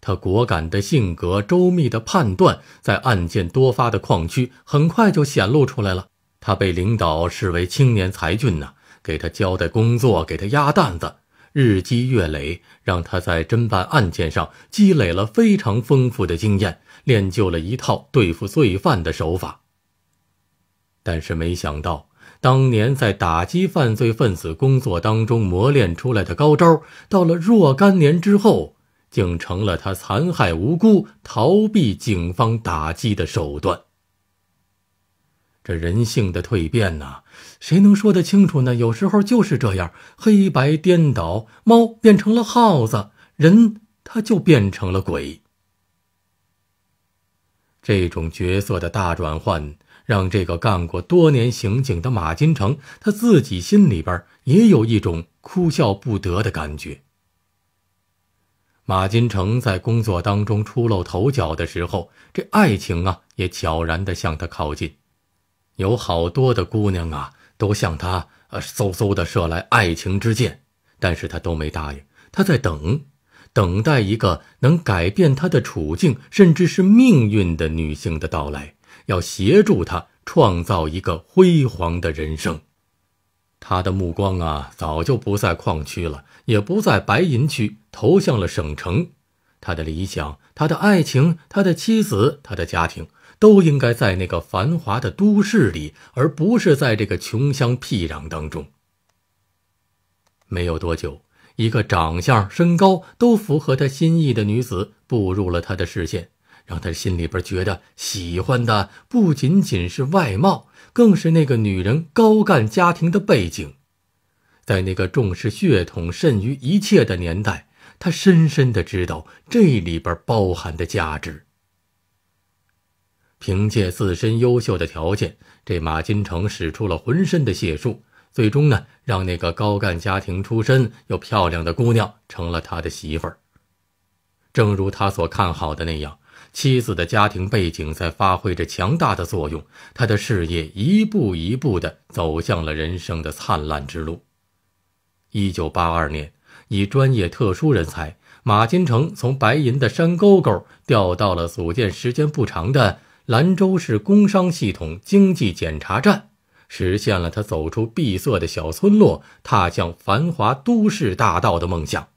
他果敢的性格、周密的判断，在案件多发的矿区很快就显露出来了。他被领导视为青年才俊呢，给他交代工作，给他压担子，日积月累，让他在侦办案件上积累了非常丰富的经验，练就了一套对付罪犯的手法。但是没想到。当年在打击犯罪分子工作当中磨练出来的高招，到了若干年之后，竟成了他残害无辜、逃避警方打击的手段。这人性的蜕变呢，谁能说得清楚呢？有时候就是这样，黑白颠倒，猫变成了耗子，人他就变成了鬼。这种角色的大转换。让这个干过多年刑警的马金城，他自己心里边也有一种哭笑不得的感觉。马金城在工作当中出露头角的时候，这爱情啊也悄然的向他靠近，有好多的姑娘啊都向他呃嗖嗖的射来爱情之箭，但是他都没答应，他在等，等待一个能改变他的处境，甚至是命运的女性的到来。要协助他创造一个辉煌的人生，他的目光啊，早就不在矿区了，也不在白银区，投向了省城。他的理想、他的爱情、他的妻子、他的家庭，都应该在那个繁华的都市里，而不是在这个穷乡僻壤当中。没有多久，一个长相、身高都符合他心意的女子，步入了他的视线。让他心里边觉得喜欢的不仅仅是外貌，更是那个女人高干家庭的背景。在那个重视血统甚于一切的年代，他深深的知道这里边包含的价值。凭借自身优秀的条件，这马金城使出了浑身的解数，最终呢，让那个高干家庭出身又漂亮的姑娘成了他的媳妇儿。正如他所看好的那样。妻子的家庭背景在发挥着强大的作用，他的事业一步一步地走向了人生的灿烂之路。一九八二年，以专业特殊人才，马金成从白银的山沟沟调到了组建时间不长的兰州市工商系统经济检查站，实现了他走出闭塞的小村落，踏向繁华都市大道的梦想。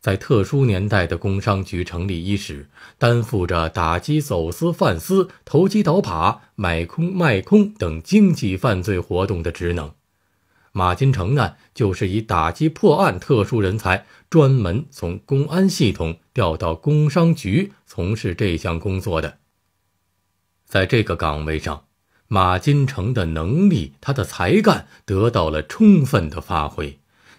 在特殊年代的工商局成立伊始，担负着打击走私、贩私、投机倒把、买空卖空等经济犯罪活动的职能。马金城呢，就是以打击破案特殊人才，专门从公安系统调到工商局从事这项工作的。在这个岗位上，马金城的能力、他的才干得到了充分的发挥。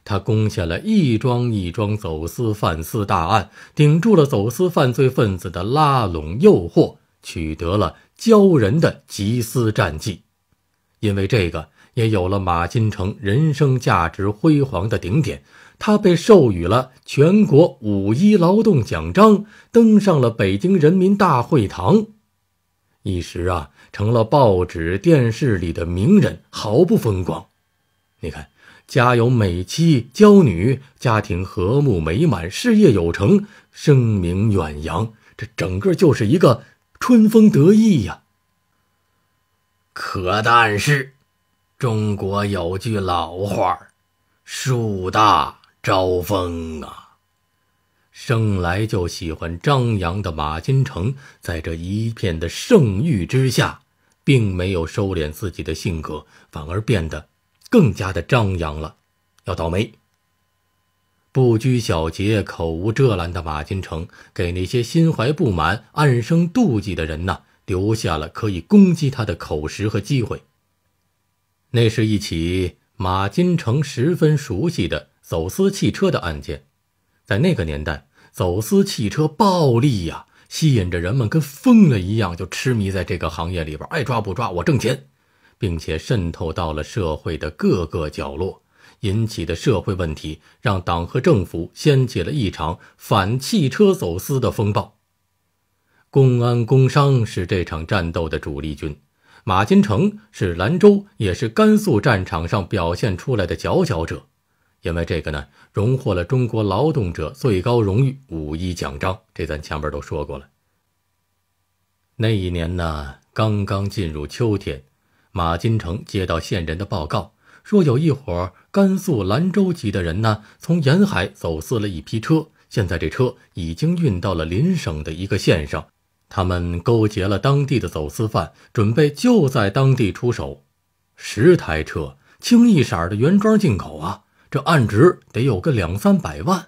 他攻下了一桩一桩走私贩私大案，顶住了走私犯罪分子的拉拢诱惑，取得了骄人的缉私战绩。因为这个，也有了马金城人生价值辉煌的顶点。他被授予了全国五一劳动奖章，登上了北京人民大会堂，一时啊成了报纸、电视里的名人，毫不风光。你看。家有美妻娇女，家庭和睦美满，事业有成，声名远扬，这整个就是一个春风得意呀。可但是，中国有句老话树大招风”啊。生来就喜欢张扬的马金城，在这一片的盛誉之下，并没有收敛自己的性格，反而变得。更加的张扬了，要倒霉。不拘小节、口无遮拦的马金城，给那些心怀不满、暗生妒忌的人呐，留下了可以攻击他的口实和机会。那是一起马金城十分熟悉的走私汽车的案件，在那个年代，走私汽车暴利呀，吸引着人们跟疯了一样，就痴迷在这个行业里边，爱抓不抓，我挣钱。并且渗透到了社会的各个角落，引起的社会问题让党和政府掀起了一场反汽车走私的风暴。公安、工商是这场战斗的主力军，马金成是兰州，也是甘肃战场上表现出来的佼佼者。因为这个呢，荣获了中国劳动者最高荣誉五一奖章。这咱前边都说过了。那一年呢，刚刚进入秋天。马金城接到线人的报告，说有一伙甘肃兰州籍的人呢，从沿海走私了一批车，现在这车已经运到了邻省的一个县上，他们勾结了当地的走私犯，准备就在当地出手。十台车，清一色的原装进口啊，这案值得有个两三百万。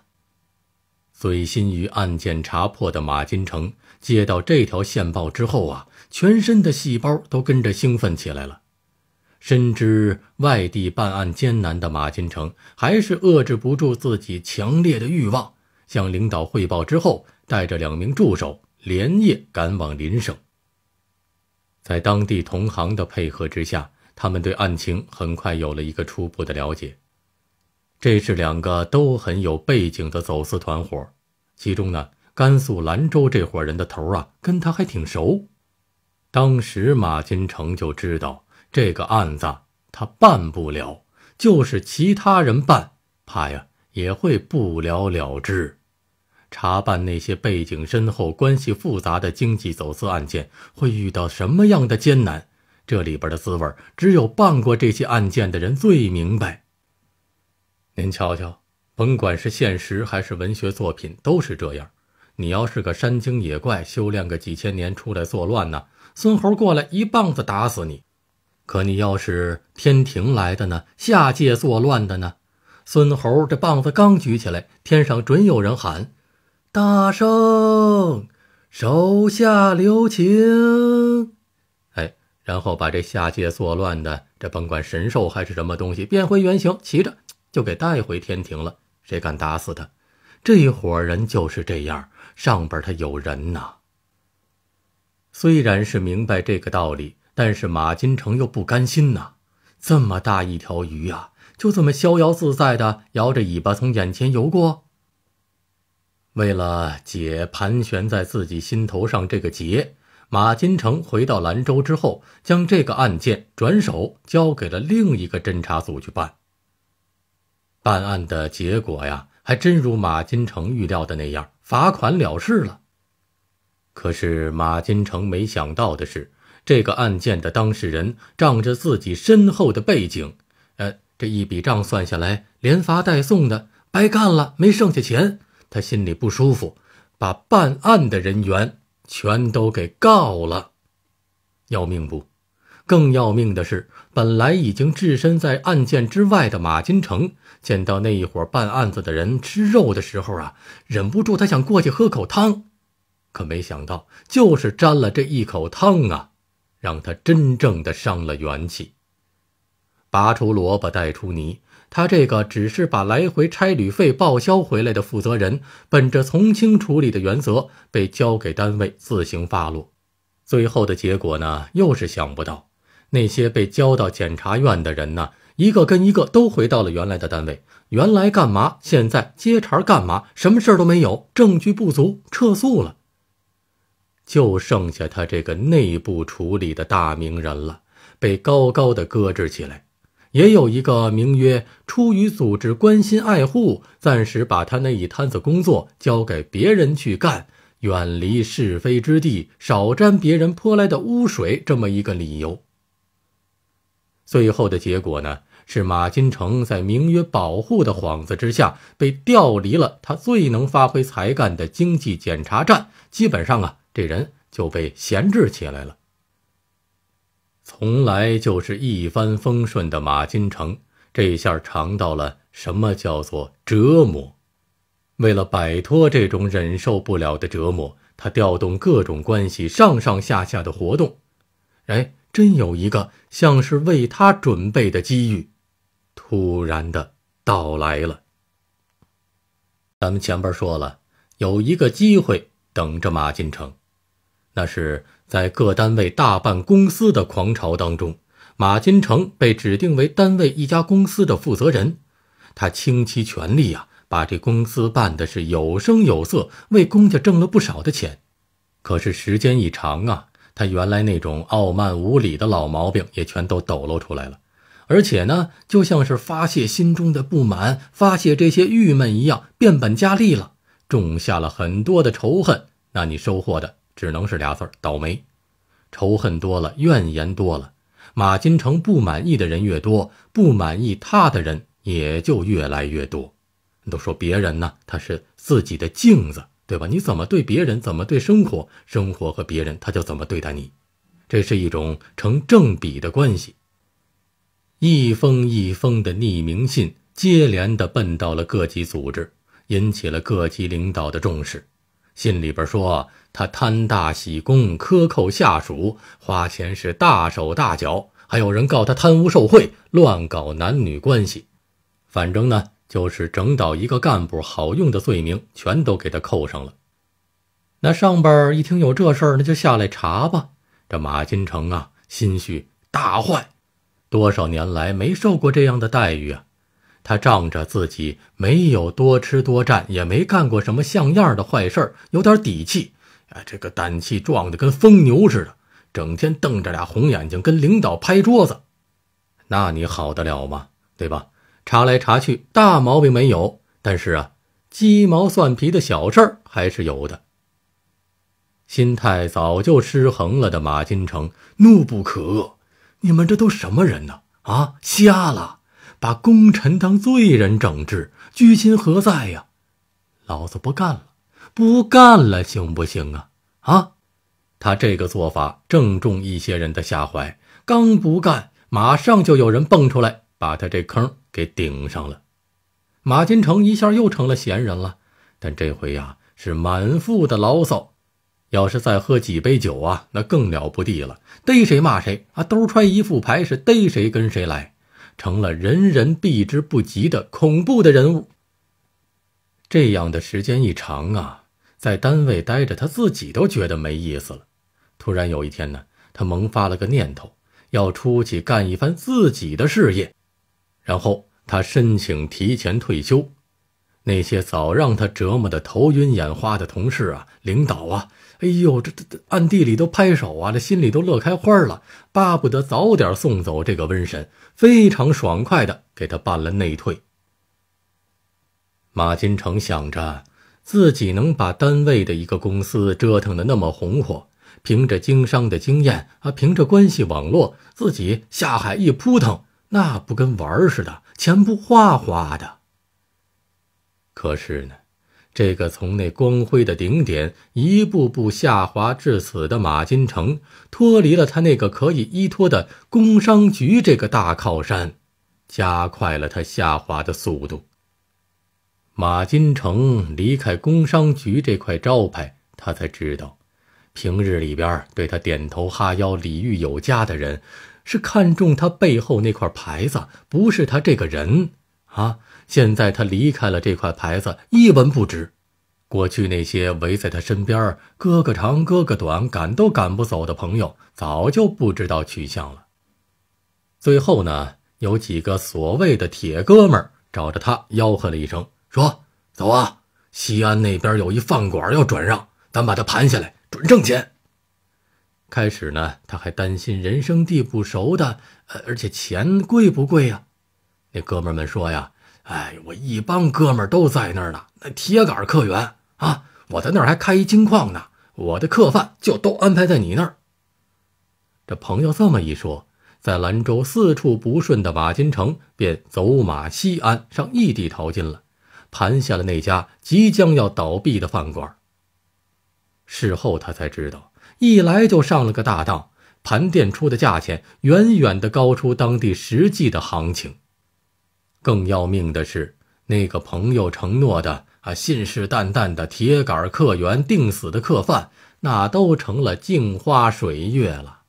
醉心于案件查破的马金城接到这条线报之后啊，全身的细胞都跟着兴奋起来了。深知外地办案艰难的马金成，还是遏制不住自己强烈的欲望。向领导汇报之后，带着两名助手连夜赶往邻省。在当地同行的配合之下，他们对案情很快有了一个初步的了解。这是两个都很有背景的走私团伙，其中呢，甘肃兰州这伙人的头啊，跟他还挺熟。当时马金成就知道。这个案子他办不了，就是其他人办，怕呀也会不了了之。查办那些背景深厚、关系复杂的经济走私案件，会遇到什么样的艰难？这里边的滋味，只有办过这些案件的人最明白。您瞧瞧，甭管是现实还是文学作品，都是这样。你要是个山精野怪，修炼个几千年出来作乱呢，孙猴过来一棒子打死你。可你要是天庭来的呢？下界作乱的呢？孙猴这棒子刚举起来，天上准有人喊：“大圣，手下留情！”哎，然后把这下界作乱的，这甭管神兽还是什么东西，变回原形，骑着就给带回天庭了。谁敢打死他？这一伙人就是这样，上边他有人呐。虽然是明白这个道理。但是马金城又不甘心呐，这么大一条鱼啊，就这么逍遥自在的摇着尾巴从眼前游过。为了解盘旋在自己心头上这个结，马金城回到兰州之后，将这个案件转手交给了另一个侦查组去办。办案的结果呀，还真如马金城预料的那样，罚款了事了。可是马金城没想到的是。这个案件的当事人仗着自己深厚的背景，呃，这一笔账算下来，连罚带送的白干了，没剩下钱，他心里不舒服，把办案的人员全都给告了，要命不？更要命的是，本来已经置身在案件之外的马金城，见到那一伙办案子的人吃肉的时候啊，忍不住他想过去喝口汤，可没想到，就是沾了这一口汤啊。让他真正的伤了元气。拔出萝卜带出泥，他这个只是把来回差旅费报销回来的负责人，本着从轻处理的原则，被交给单位自行发落。最后的结果呢，又是想不到，那些被交到检察院的人呢，一个跟一个都回到了原来的单位，原来干嘛，现在接茬干嘛，什么事儿都没有，证据不足，撤诉了。就剩下他这个内部处理的大名人了，被高高的搁置起来。也有一个名曰出于组织关心爱护，暂时把他那一摊子工作交给别人去干，远离是非之地，少沾别人泼来的污水这么一个理由。最后的结果呢，是马金城在名曰保护的幌子之下，被调离了他最能发挥才干的经济检查站，基本上啊。这人就被闲置起来了。从来就是一帆风顺的马金城，这下尝到了什么叫做折磨。为了摆脱这种忍受不了的折磨，他调动各种关系，上上下下的活动。哎，真有一个像是为他准备的机遇，突然的到来了。咱们前边说了，有一个机会等着马金城。那是在各单位大办公司的狂潮当中，马金城被指定为单位一家公司的负责人，他倾其全力呀，把这公司办的是有声有色，为公家挣了不少的钱。可是时间一长啊，他原来那种傲慢无礼的老毛病也全都抖露出来了，而且呢，就像是发泄心中的不满、发泄这些郁闷一样，变本加厉了，种下了很多的仇恨。那你收获的？只能是俩字儿倒霉，仇恨多了，怨言多了，马金城不满意的人越多，不满意他的人也就越来越多。都说别人呢，他是自己的镜子，对吧？你怎么对别人，怎么对生活，生活和别人他就怎么对待你，这是一种成正比的关系。一封一封的匿名信接连的奔到了各级组织，引起了各级领导的重视。信里边说他贪大喜功、克扣下属、花钱是大手大脚，还有人告他贪污受贿、乱搞男女关系，反正呢就是整倒一个干部好用的罪名全都给他扣上了。那上边一听有这事儿，那就下来查吧。这马金城啊，心绪大坏，多少年来没受过这样的待遇啊。他仗着自己没有多吃多占，也没干过什么像样的坏事有点底气，啊，这个胆气壮的跟疯牛似的，整天瞪着俩红眼睛跟领导拍桌子。那你好得了吗？对吧？查来查去，大毛病没有，但是啊，鸡毛蒜皮的小事儿还是有的。心态早就失衡了的马金城怒不可遏：“你们这都什么人呢？啊，瞎了！”把功臣当罪人整治，居心何在呀？老子不干了，不干了，行不行啊？啊！他这个做法正中一些人的下怀，刚不干，马上就有人蹦出来把他这坑给顶上了。马金城一下又成了闲人了，但这回呀是满腹的牢骚。要是再喝几杯酒啊，那更了不地了。逮谁骂谁啊？兜揣一副牌，是逮谁跟谁来。成了人人避之不及的恐怖的人物。这样的时间一长啊，在单位待着，他自己都觉得没意思了。突然有一天呢，他萌发了个念头，要出去干一番自己的事业。然后他申请提前退休。那些早让他折磨得头晕眼花的同事啊，领导啊。哎呦，这这这暗地里都拍手啊，这心里都乐开花了，巴不得早点送走这个瘟神，非常爽快的给他办了内退。马金城想着自己能把单位的一个公司折腾的那么红火，凭着经商的经验啊，凭着关系网络，自己下海一扑腾，那不跟玩似的，钱不哗哗的。可是呢？这个从那光辉的顶点一步步下滑至此的马金城，脱离了他那个可以依托的工商局这个大靠山，加快了他下滑的速度。马金城离开工商局这块招牌，他才知道，平日里边对他点头哈腰、礼遇有加的人，是看中他背后那块牌子，不是他这个人啊。现在他离开了这块牌子，一文不值。过去那些围在他身边儿、哥哥长哥哥短、赶都赶不走的朋友，早就不知道去向了。最后呢，有几个所谓的铁哥们儿找着他吆喝了一声，说：“走啊，西安那边有一饭馆要转让，咱把它盘下来，准挣钱。”开始呢，他还担心人生地不熟的，呃，而且钱贵不贵呀？那哥们儿们说呀。哎，我一帮哥们都在那儿呢，那铁杆客源啊！我在那儿还开一金矿呢，我的客饭就都安排在你那儿。这朋友这么一说，在兰州四处不顺的马金城便走马西安，上异地淘金了，盘下了那家即将要倒闭的饭馆。事后他才知道，一来就上了个大当，盘店出的价钱远远的高出当地实际的行情。更要命的是，那个朋友承诺的啊，信誓旦旦的铁杆客源、定死的客饭，那都成了镜花水月了。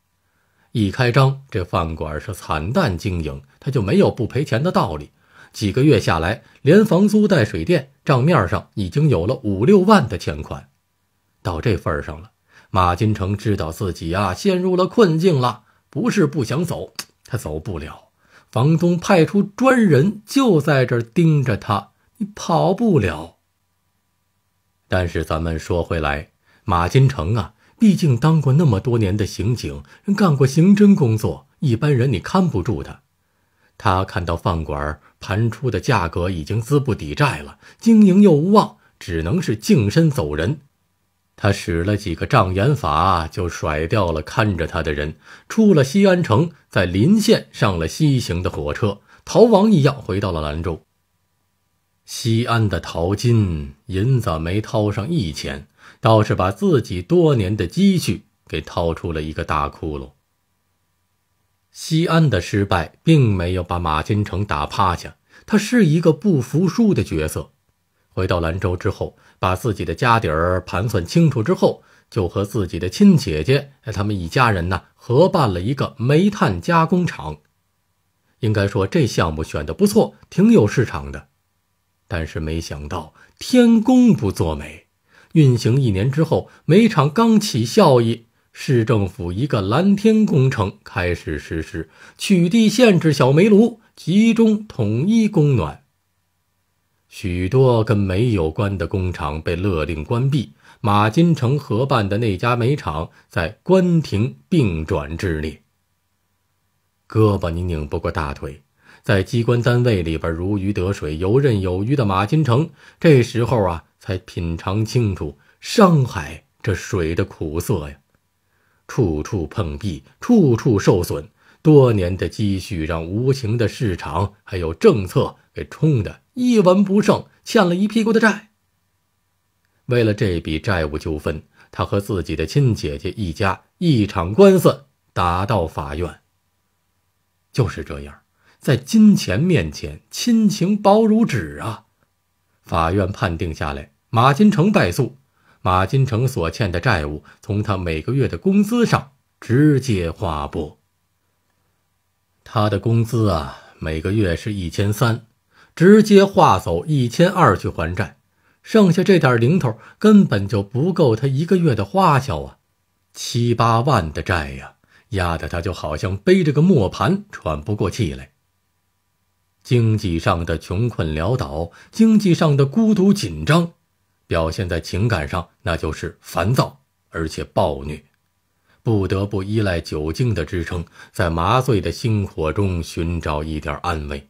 一开张，这饭馆是惨淡经营，他就没有不赔钱的道理。几个月下来，连房租带水电，账面上已经有了五六万的欠款。到这份上了，马金城知道自己啊陷入了困境了。不是不想走，他走不了。房东派出专人就在这盯着他，你跑不了。但是咱们说回来，马金城啊，毕竟当过那么多年的刑警，干过刑侦工作，一般人你看不住他。他看到饭馆盘出的价格已经资不抵债了，经营又无望，只能是净身走人。他使了几个障眼法，就甩掉了看着他的人，出了西安城，在临县上了西行的火车，逃亡一样回到了兰州。西安的淘金银子没掏上一钱，倒是把自己多年的积蓄给掏出了一个大窟窿。西安的失败并没有把马金城打趴下，他是一个不服输的角色。回到兰州之后，把自己的家底儿盘算清楚之后，就和自己的亲姐姐、他们一家人呢合办了一个煤炭加工厂。应该说，这项目选的不错，挺有市场的。但是没想到天公不作美，运行一年之后，煤厂刚起效益，市政府一个蓝天工程开始实施，取缔限制小煤炉，集中统一供暖。许多跟煤有关的工厂被勒令关闭，马金城合办的那家煤厂在关停并转之列。胳膊你拧不过大腿，在机关单位里边如鱼得水、游刃有余的马金城，这时候啊，才品尝清楚商海这水的苦涩呀！处处碰壁，处处受损，多年的积蓄让无情的市场还有政策给冲的。一文不剩，欠了一屁股的债。为了这笔债务纠纷，他和自己的亲姐姐一家一场官司打到法院。就是这样，在金钱面前，亲情薄如纸啊！法院判定下来，马金城败诉，马金城所欠的债务从他每个月的工资上直接划拨。他的工资啊，每个月是一千三。直接划走一千二去还债，剩下这点零头根本就不够他一个月的花销啊！七八万的债呀，压得他就好像背着个磨盘，喘不过气来。经济上的穷困潦倒，经济上的孤独紧张，表现在情感上那就是烦躁，而且暴虐，不得不依赖酒精的支撑，在麻醉的星火中寻找一点安慰。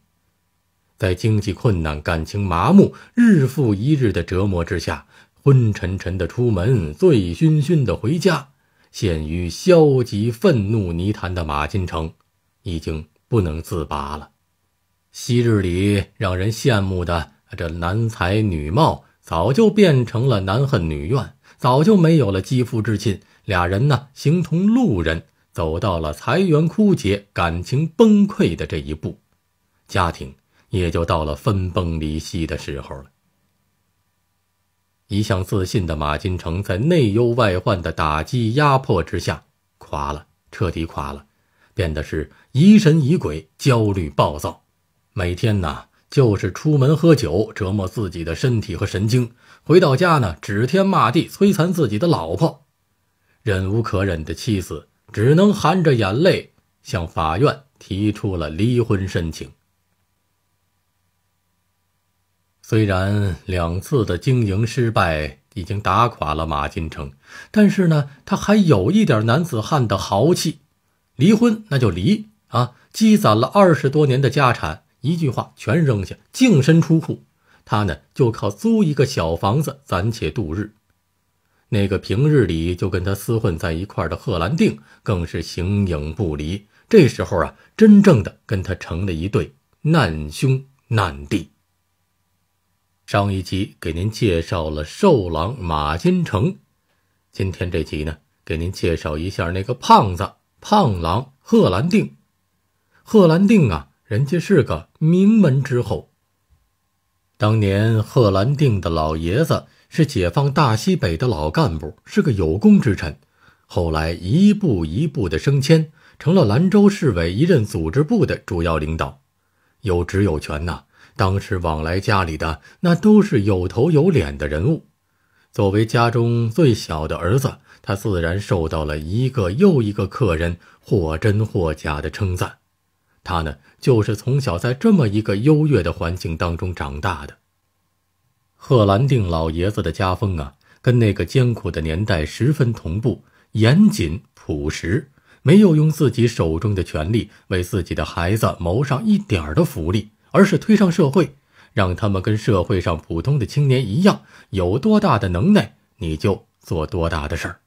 在经济困难、感情麻木、日复一日的折磨之下，昏沉沉的出门，醉醺醺的回家，陷于消极愤怒泥潭的马金城，已经不能自拔了。昔日里让人羡慕的这男才女貌，早就变成了男恨女怨，早就没有了肌肤之亲，俩人呢，形同路人，走到了财源枯竭、感情崩溃的这一步，家庭。也就到了分崩离析的时候了。一向自信的马金城，在内忧外患的打击压迫之下垮了，彻底垮了，变得是疑神疑鬼、焦虑暴躁。每天呢，就是出门喝酒，折磨自己的身体和神经；回到家呢，指天骂地，摧残自己的老婆。忍无可忍的妻子，只能含着眼泪向法院提出了离婚申请。虽然两次的经营失败已经打垮了马金城，但是呢，他还有一点男子汉的豪气。离婚那就离啊！积攒了二十多年的家产，一句话全扔下，净身出户。他呢，就靠租一个小房子暂且度日。那个平日里就跟他厮混在一块的贺兰定，更是形影不离。这时候啊，真正的跟他成了一对难兄难弟。上一集给您介绍了瘦狼马金成，今天这集呢，给您介绍一下那个胖子胖狼贺兰定。贺兰定啊，人家是个名门之后。当年贺兰定的老爷子是解放大西北的老干部，是个有功之臣，后来一步一步的升迁，成了兰州市委一任组织部的主要领导，有职有权呐。当时往来家里的那都是有头有脸的人物，作为家中最小的儿子，他自然受到了一个又一个客人或真或假的称赞。他呢，就是从小在这么一个优越的环境当中长大的。贺兰定老爷子的家风啊，跟那个艰苦的年代十分同步，严谨朴实，没有用自己手中的权力为自己的孩子谋上一点的福利。而是推上社会，让他们跟社会上普通的青年一样，有多大的能耐，你就做多大的事儿。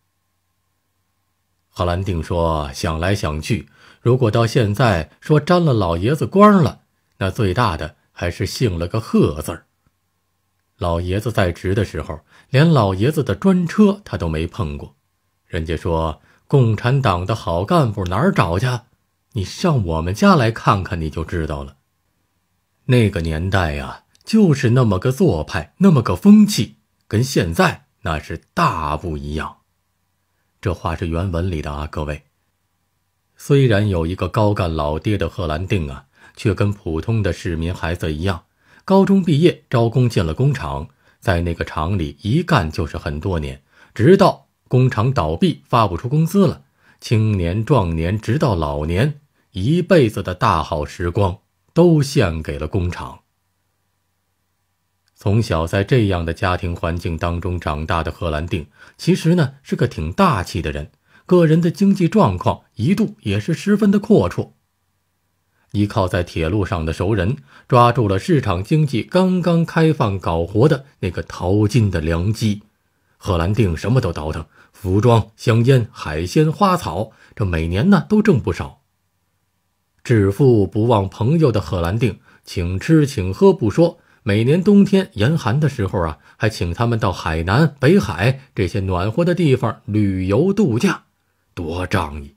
贺兰定说：“想来想去，如果到现在说沾了老爷子光了，那最大的还是姓了个贺字儿。老爷子在职的时候，连老爷子的专车他都没碰过。人家说共产党的好干部哪儿找去？你上我们家来看看，你就知道了。”那个年代呀，就是那么个做派，那么个风气，跟现在那是大不一样。这话是原文里的啊，各位。虽然有一个高干老爹的贺兰定啊，却跟普通的市民孩子一样，高中毕业招工进了工厂，在那个厂里一干就是很多年，直到工厂倒闭发不出工资了，青年壮年直到老年，一辈子的大好时光。都献给了工厂。从小在这样的家庭环境当中长大的贺兰定，其实呢是个挺大气的人，个人的经济状况一度也是十分的阔绰。依靠在铁路上的熟人，抓住了市场经济刚刚开放搞活的那个淘金的良机，贺兰定什么都倒腾，服装、香烟、海鲜、花草，这每年呢都挣不少。致富不忘朋友的贺兰定，请吃请喝不说，每年冬天严寒的时候啊，还请他们到海南、北海这些暖和的地方旅游度假，多仗义！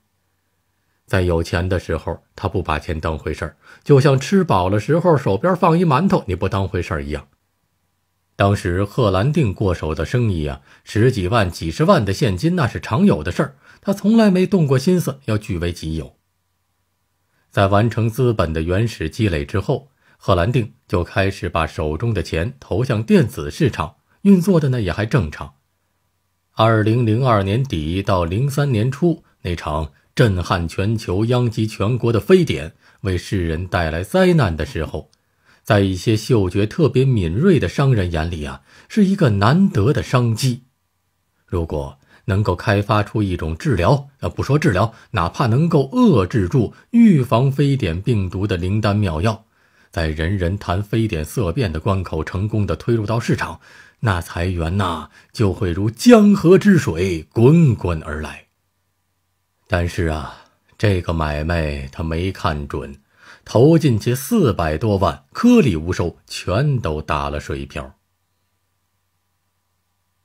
在有钱的时候，他不把钱当回事儿，就像吃饱了时候手边放一馒头，你不当回事儿一样。当时贺兰定过手的生意啊，十几万、几十万的现金那是常有的事儿，他从来没动过心思要据为己有。在完成资本的原始积累之后，荷兰定就开始把手中的钱投向电子市场运作的呢，也还正常。二零零二年底到零三年初那场震撼全球、殃及全国的非典，为世人带来灾难的时候，在一些嗅觉特别敏锐的商人眼里啊，是一个难得的商机。如果。能够开发出一种治疗，呃，不说治疗，哪怕能够遏制住、预防非典病毒的灵丹妙药，在人人谈非典色变的关口成功的推入到市场，那财源呐就会如江河之水滚滚而来。但是啊，这个买卖他没看准，投进去四百多万，颗粒无收，全都打了水漂。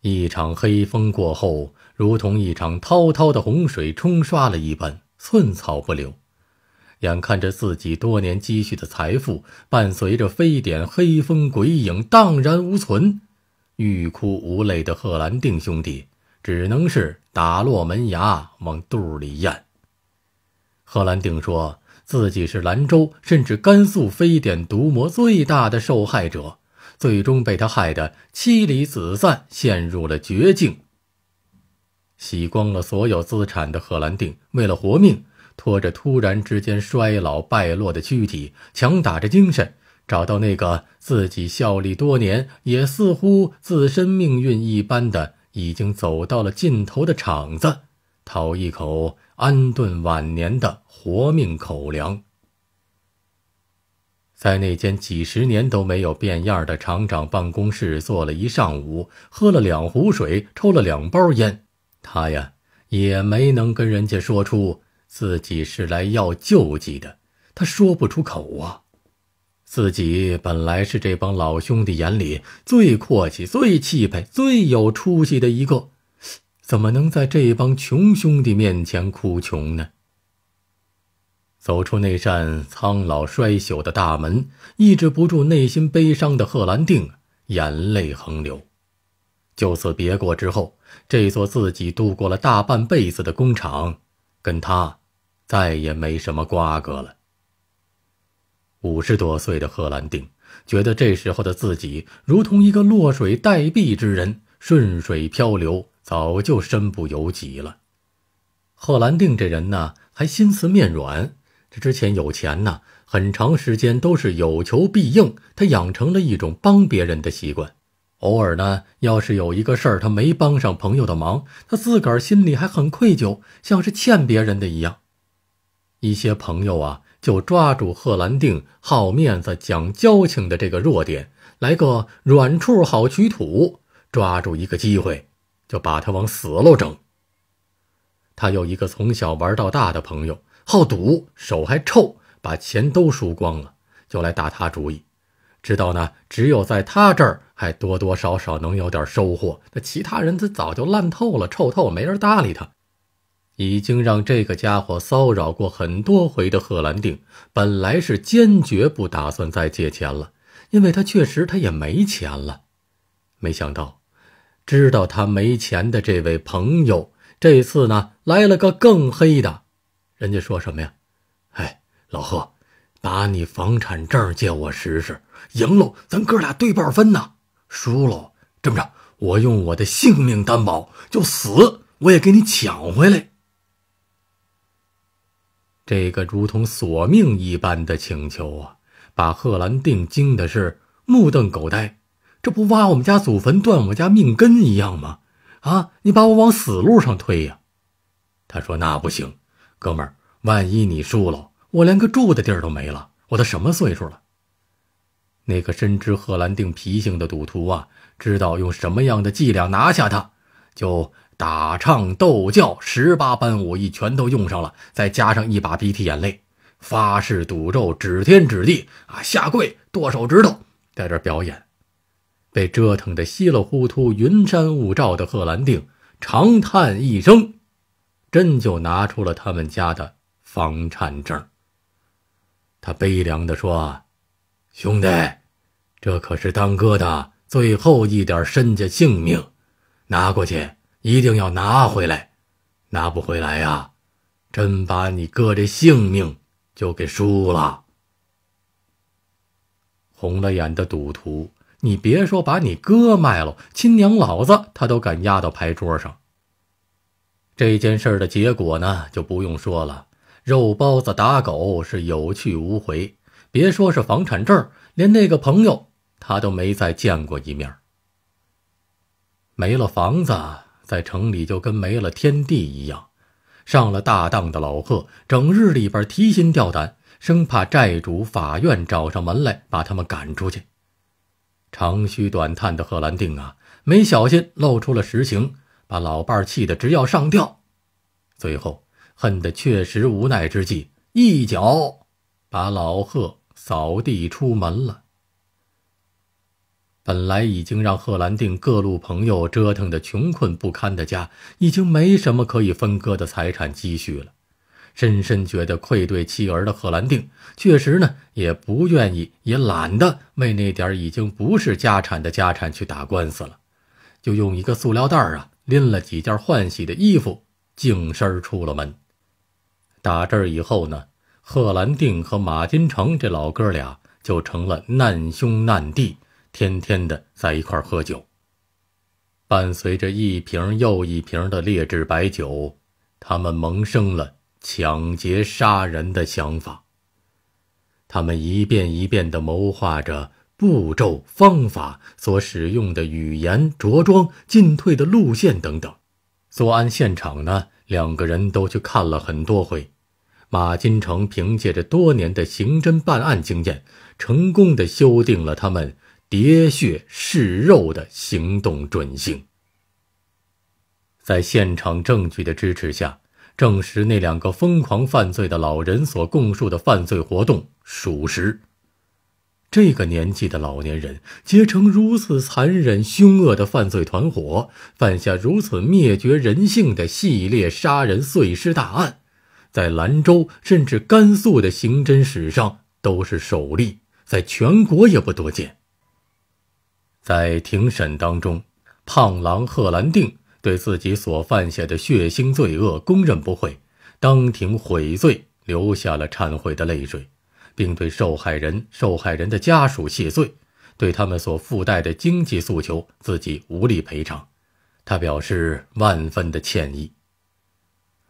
一场黑风过后。如同一场滔滔的洪水冲刷了一般，寸草不留。眼看着自己多年积蓄的财富，伴随着非典黑风鬼影荡然无存，欲哭无泪的贺兰定兄弟，只能是打落门牙往肚里咽。贺兰定说自己是兰州甚至甘肃非典毒魔最大的受害者，最终被他害得妻离子散，陷入了绝境。洗光了所有资产的贺兰定，为了活命，拖着突然之间衰老败落的躯体，强打着精神，找到那个自己效力多年，也似乎自身命运一般的已经走到了尽头的厂子，讨一口安顿晚年的活命口粮。在那间几十年都没有变样的厂长办公室坐了一上午，喝了两壶水，抽了两包烟。他呀，也没能跟人家说出自己是来要救济的，他说不出口啊。自己本来是这帮老兄弟眼里最阔气、最气派、最有出息的一个，怎么能在这帮穷兄弟面前哭穷呢？走出那扇苍老衰朽的大门，抑制不住内心悲伤的贺兰定，眼泪横流。就此别过之后。这座自己度过了大半辈子的工厂，跟他再也没什么瓜葛了。五十多岁的贺兰定觉得，这时候的自己如同一个落水待毙之人，顺水漂流，早就身不由己了。贺兰定这人呢，还心慈面软，这之前有钱呢，很长时间都是有求必应，他养成了一种帮别人的习惯。偶尔呢，要是有一个事儿他没帮上朋友的忙，他自个儿心里还很愧疚，像是欠别人的一样。一些朋友啊，就抓住贺兰定好面子、讲交情的这个弱点，来个软处好取土，抓住一个机会，就把他往死了整。他有一个从小玩到大的朋友，好赌，手还臭，把钱都输光了，就来打他主意，知道呢，只有在他这儿。还多多少少能有点收获，那其他人他早就烂透了、臭透，没人搭理他。已经让这个家伙骚扰过很多回的贺兰定，本来是坚决不打算再借钱了，因为他确实他也没钱了。没想到，知道他没钱的这位朋友，这次呢来了个更黑的，人家说什么呀？哎，老贺，把你房产证借我使使，赢了咱哥俩对半分呢。输了，这么着，我用我的性命担保，就死我也给你抢回来。这个如同索命一般的请求啊，把贺兰定惊的是目瞪口呆，这不挖我们家祖坟、断我们家命根一样吗？啊，你把我往死路上推呀！他说：“那不行，哥们儿，万一你输了，我连个住的地儿都没了。我都什么岁数了？”那个深知贺兰定脾性的赌徒啊，知道用什么样的伎俩拿下他，就打唱斗叫十八般武艺全都用上了，再加上一把鼻涕眼泪，发誓赌咒，指天指地啊，下跪剁手指头，在这表演，被折腾得稀里糊涂云山雾罩的贺兰定长叹一声，真就拿出了他们家的房产证。他悲凉地说。兄弟，这可是当哥的最后一点身家性命，拿过去一定要拿回来，拿不回来呀，真把你哥这性命就给输了。红了眼的赌徒，你别说把你哥卖了，亲娘老子他都敢压到牌桌上。这件事的结果呢，就不用说了，肉包子打狗是有去无回。别说是房产证，连那个朋友他都没再见过一面。没了房子，在城里就跟没了天地一样。上了大当的老贺，整日里边提心吊胆，生怕债主、法院找上门来把他们赶出去。长吁短叹的贺兰定啊，没小心露出了实情，把老伴儿气得直要上吊。最后恨得确实无奈之际，一脚把老贺。扫地出门了。本来已经让贺兰定各路朋友折腾的穷困不堪的家，已经没什么可以分割的财产积蓄了。深深觉得愧对妻儿的贺兰定，确实呢也不愿意，也懒得为那点已经不是家产的家产去打官司了，就用一个塑料袋啊，拎了几件换洗的衣服，净身出了门。打这儿以后呢。贺兰定和马金城这老哥俩就成了难兄难弟，天天的在一块喝酒。伴随着一瓶又一瓶的劣质白酒，他们萌生了抢劫杀人的想法。他们一遍一遍的谋划着步骤、方法、所使用的语言、着装、进退的路线等等。作案现场呢，两个人都去看了很多回。马金城凭借着多年的刑侦办案经验，成功的修订了他们“喋血噬肉”的行动准星。在现场证据的支持下，证实那两个疯狂犯罪的老人所供述的犯罪活动属实。这个年纪的老年人结成如此残忍凶恶的犯罪团伙，犯下如此灭绝人性的系列杀人碎尸大案。在兰州甚至甘肃的刑侦史上都是首例，在全国也不多见。在庭审当中，胖狼贺兰定对自己所犯下的血腥罪恶供认不讳，当庭悔罪，流下了忏悔的泪水，并对受害人、受害人的家属谢罪，对他们所附带的经济诉求，自己无力赔偿，他表示万分的歉意。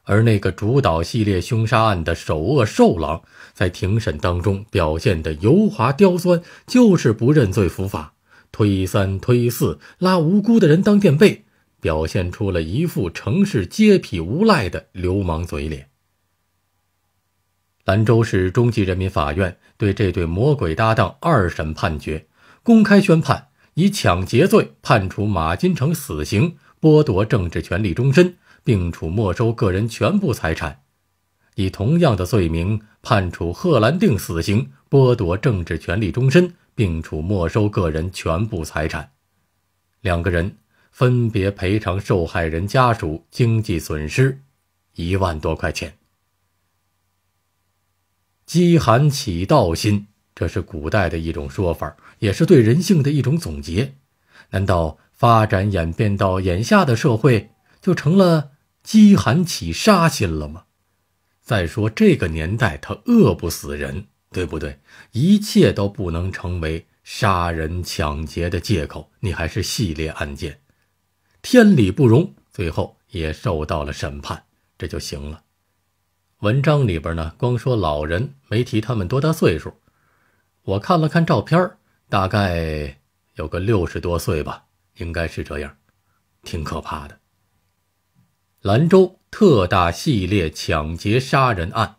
而那个主导系列凶杀案的首恶兽狼，在庭审当中表现的油滑刁钻，就是不认罪伏法，推三推四，拉无辜的人当垫背，表现出了一副城市街痞无赖的流氓嘴脸。兰州市中级人民法院对这对魔鬼搭档二审判决公开宣判，以抢劫罪判处马金城死刑，剥夺政治权利终身。并处没收个人全部财产，以同样的罪名判处贺兰定死刑，剥夺政治权利终身，并处没收个人全部财产。两个人分别赔偿受害人家属经济损失一万多块钱。饥寒起盗心，这是古代的一种说法，也是对人性的一种总结。难道发展演变到眼下的社会，就成了？饥寒起杀心了吗？再说这个年代，他饿不死人，对不对？一切都不能成为杀人抢劫的借口。你还是系列案件，天理不容。最后也受到了审判，这就行了。文章里边呢，光说老人，没提他们多大岁数。我看了看照片，大概有个六十多岁吧，应该是这样，挺可怕的。兰州特大系列抢劫杀人案。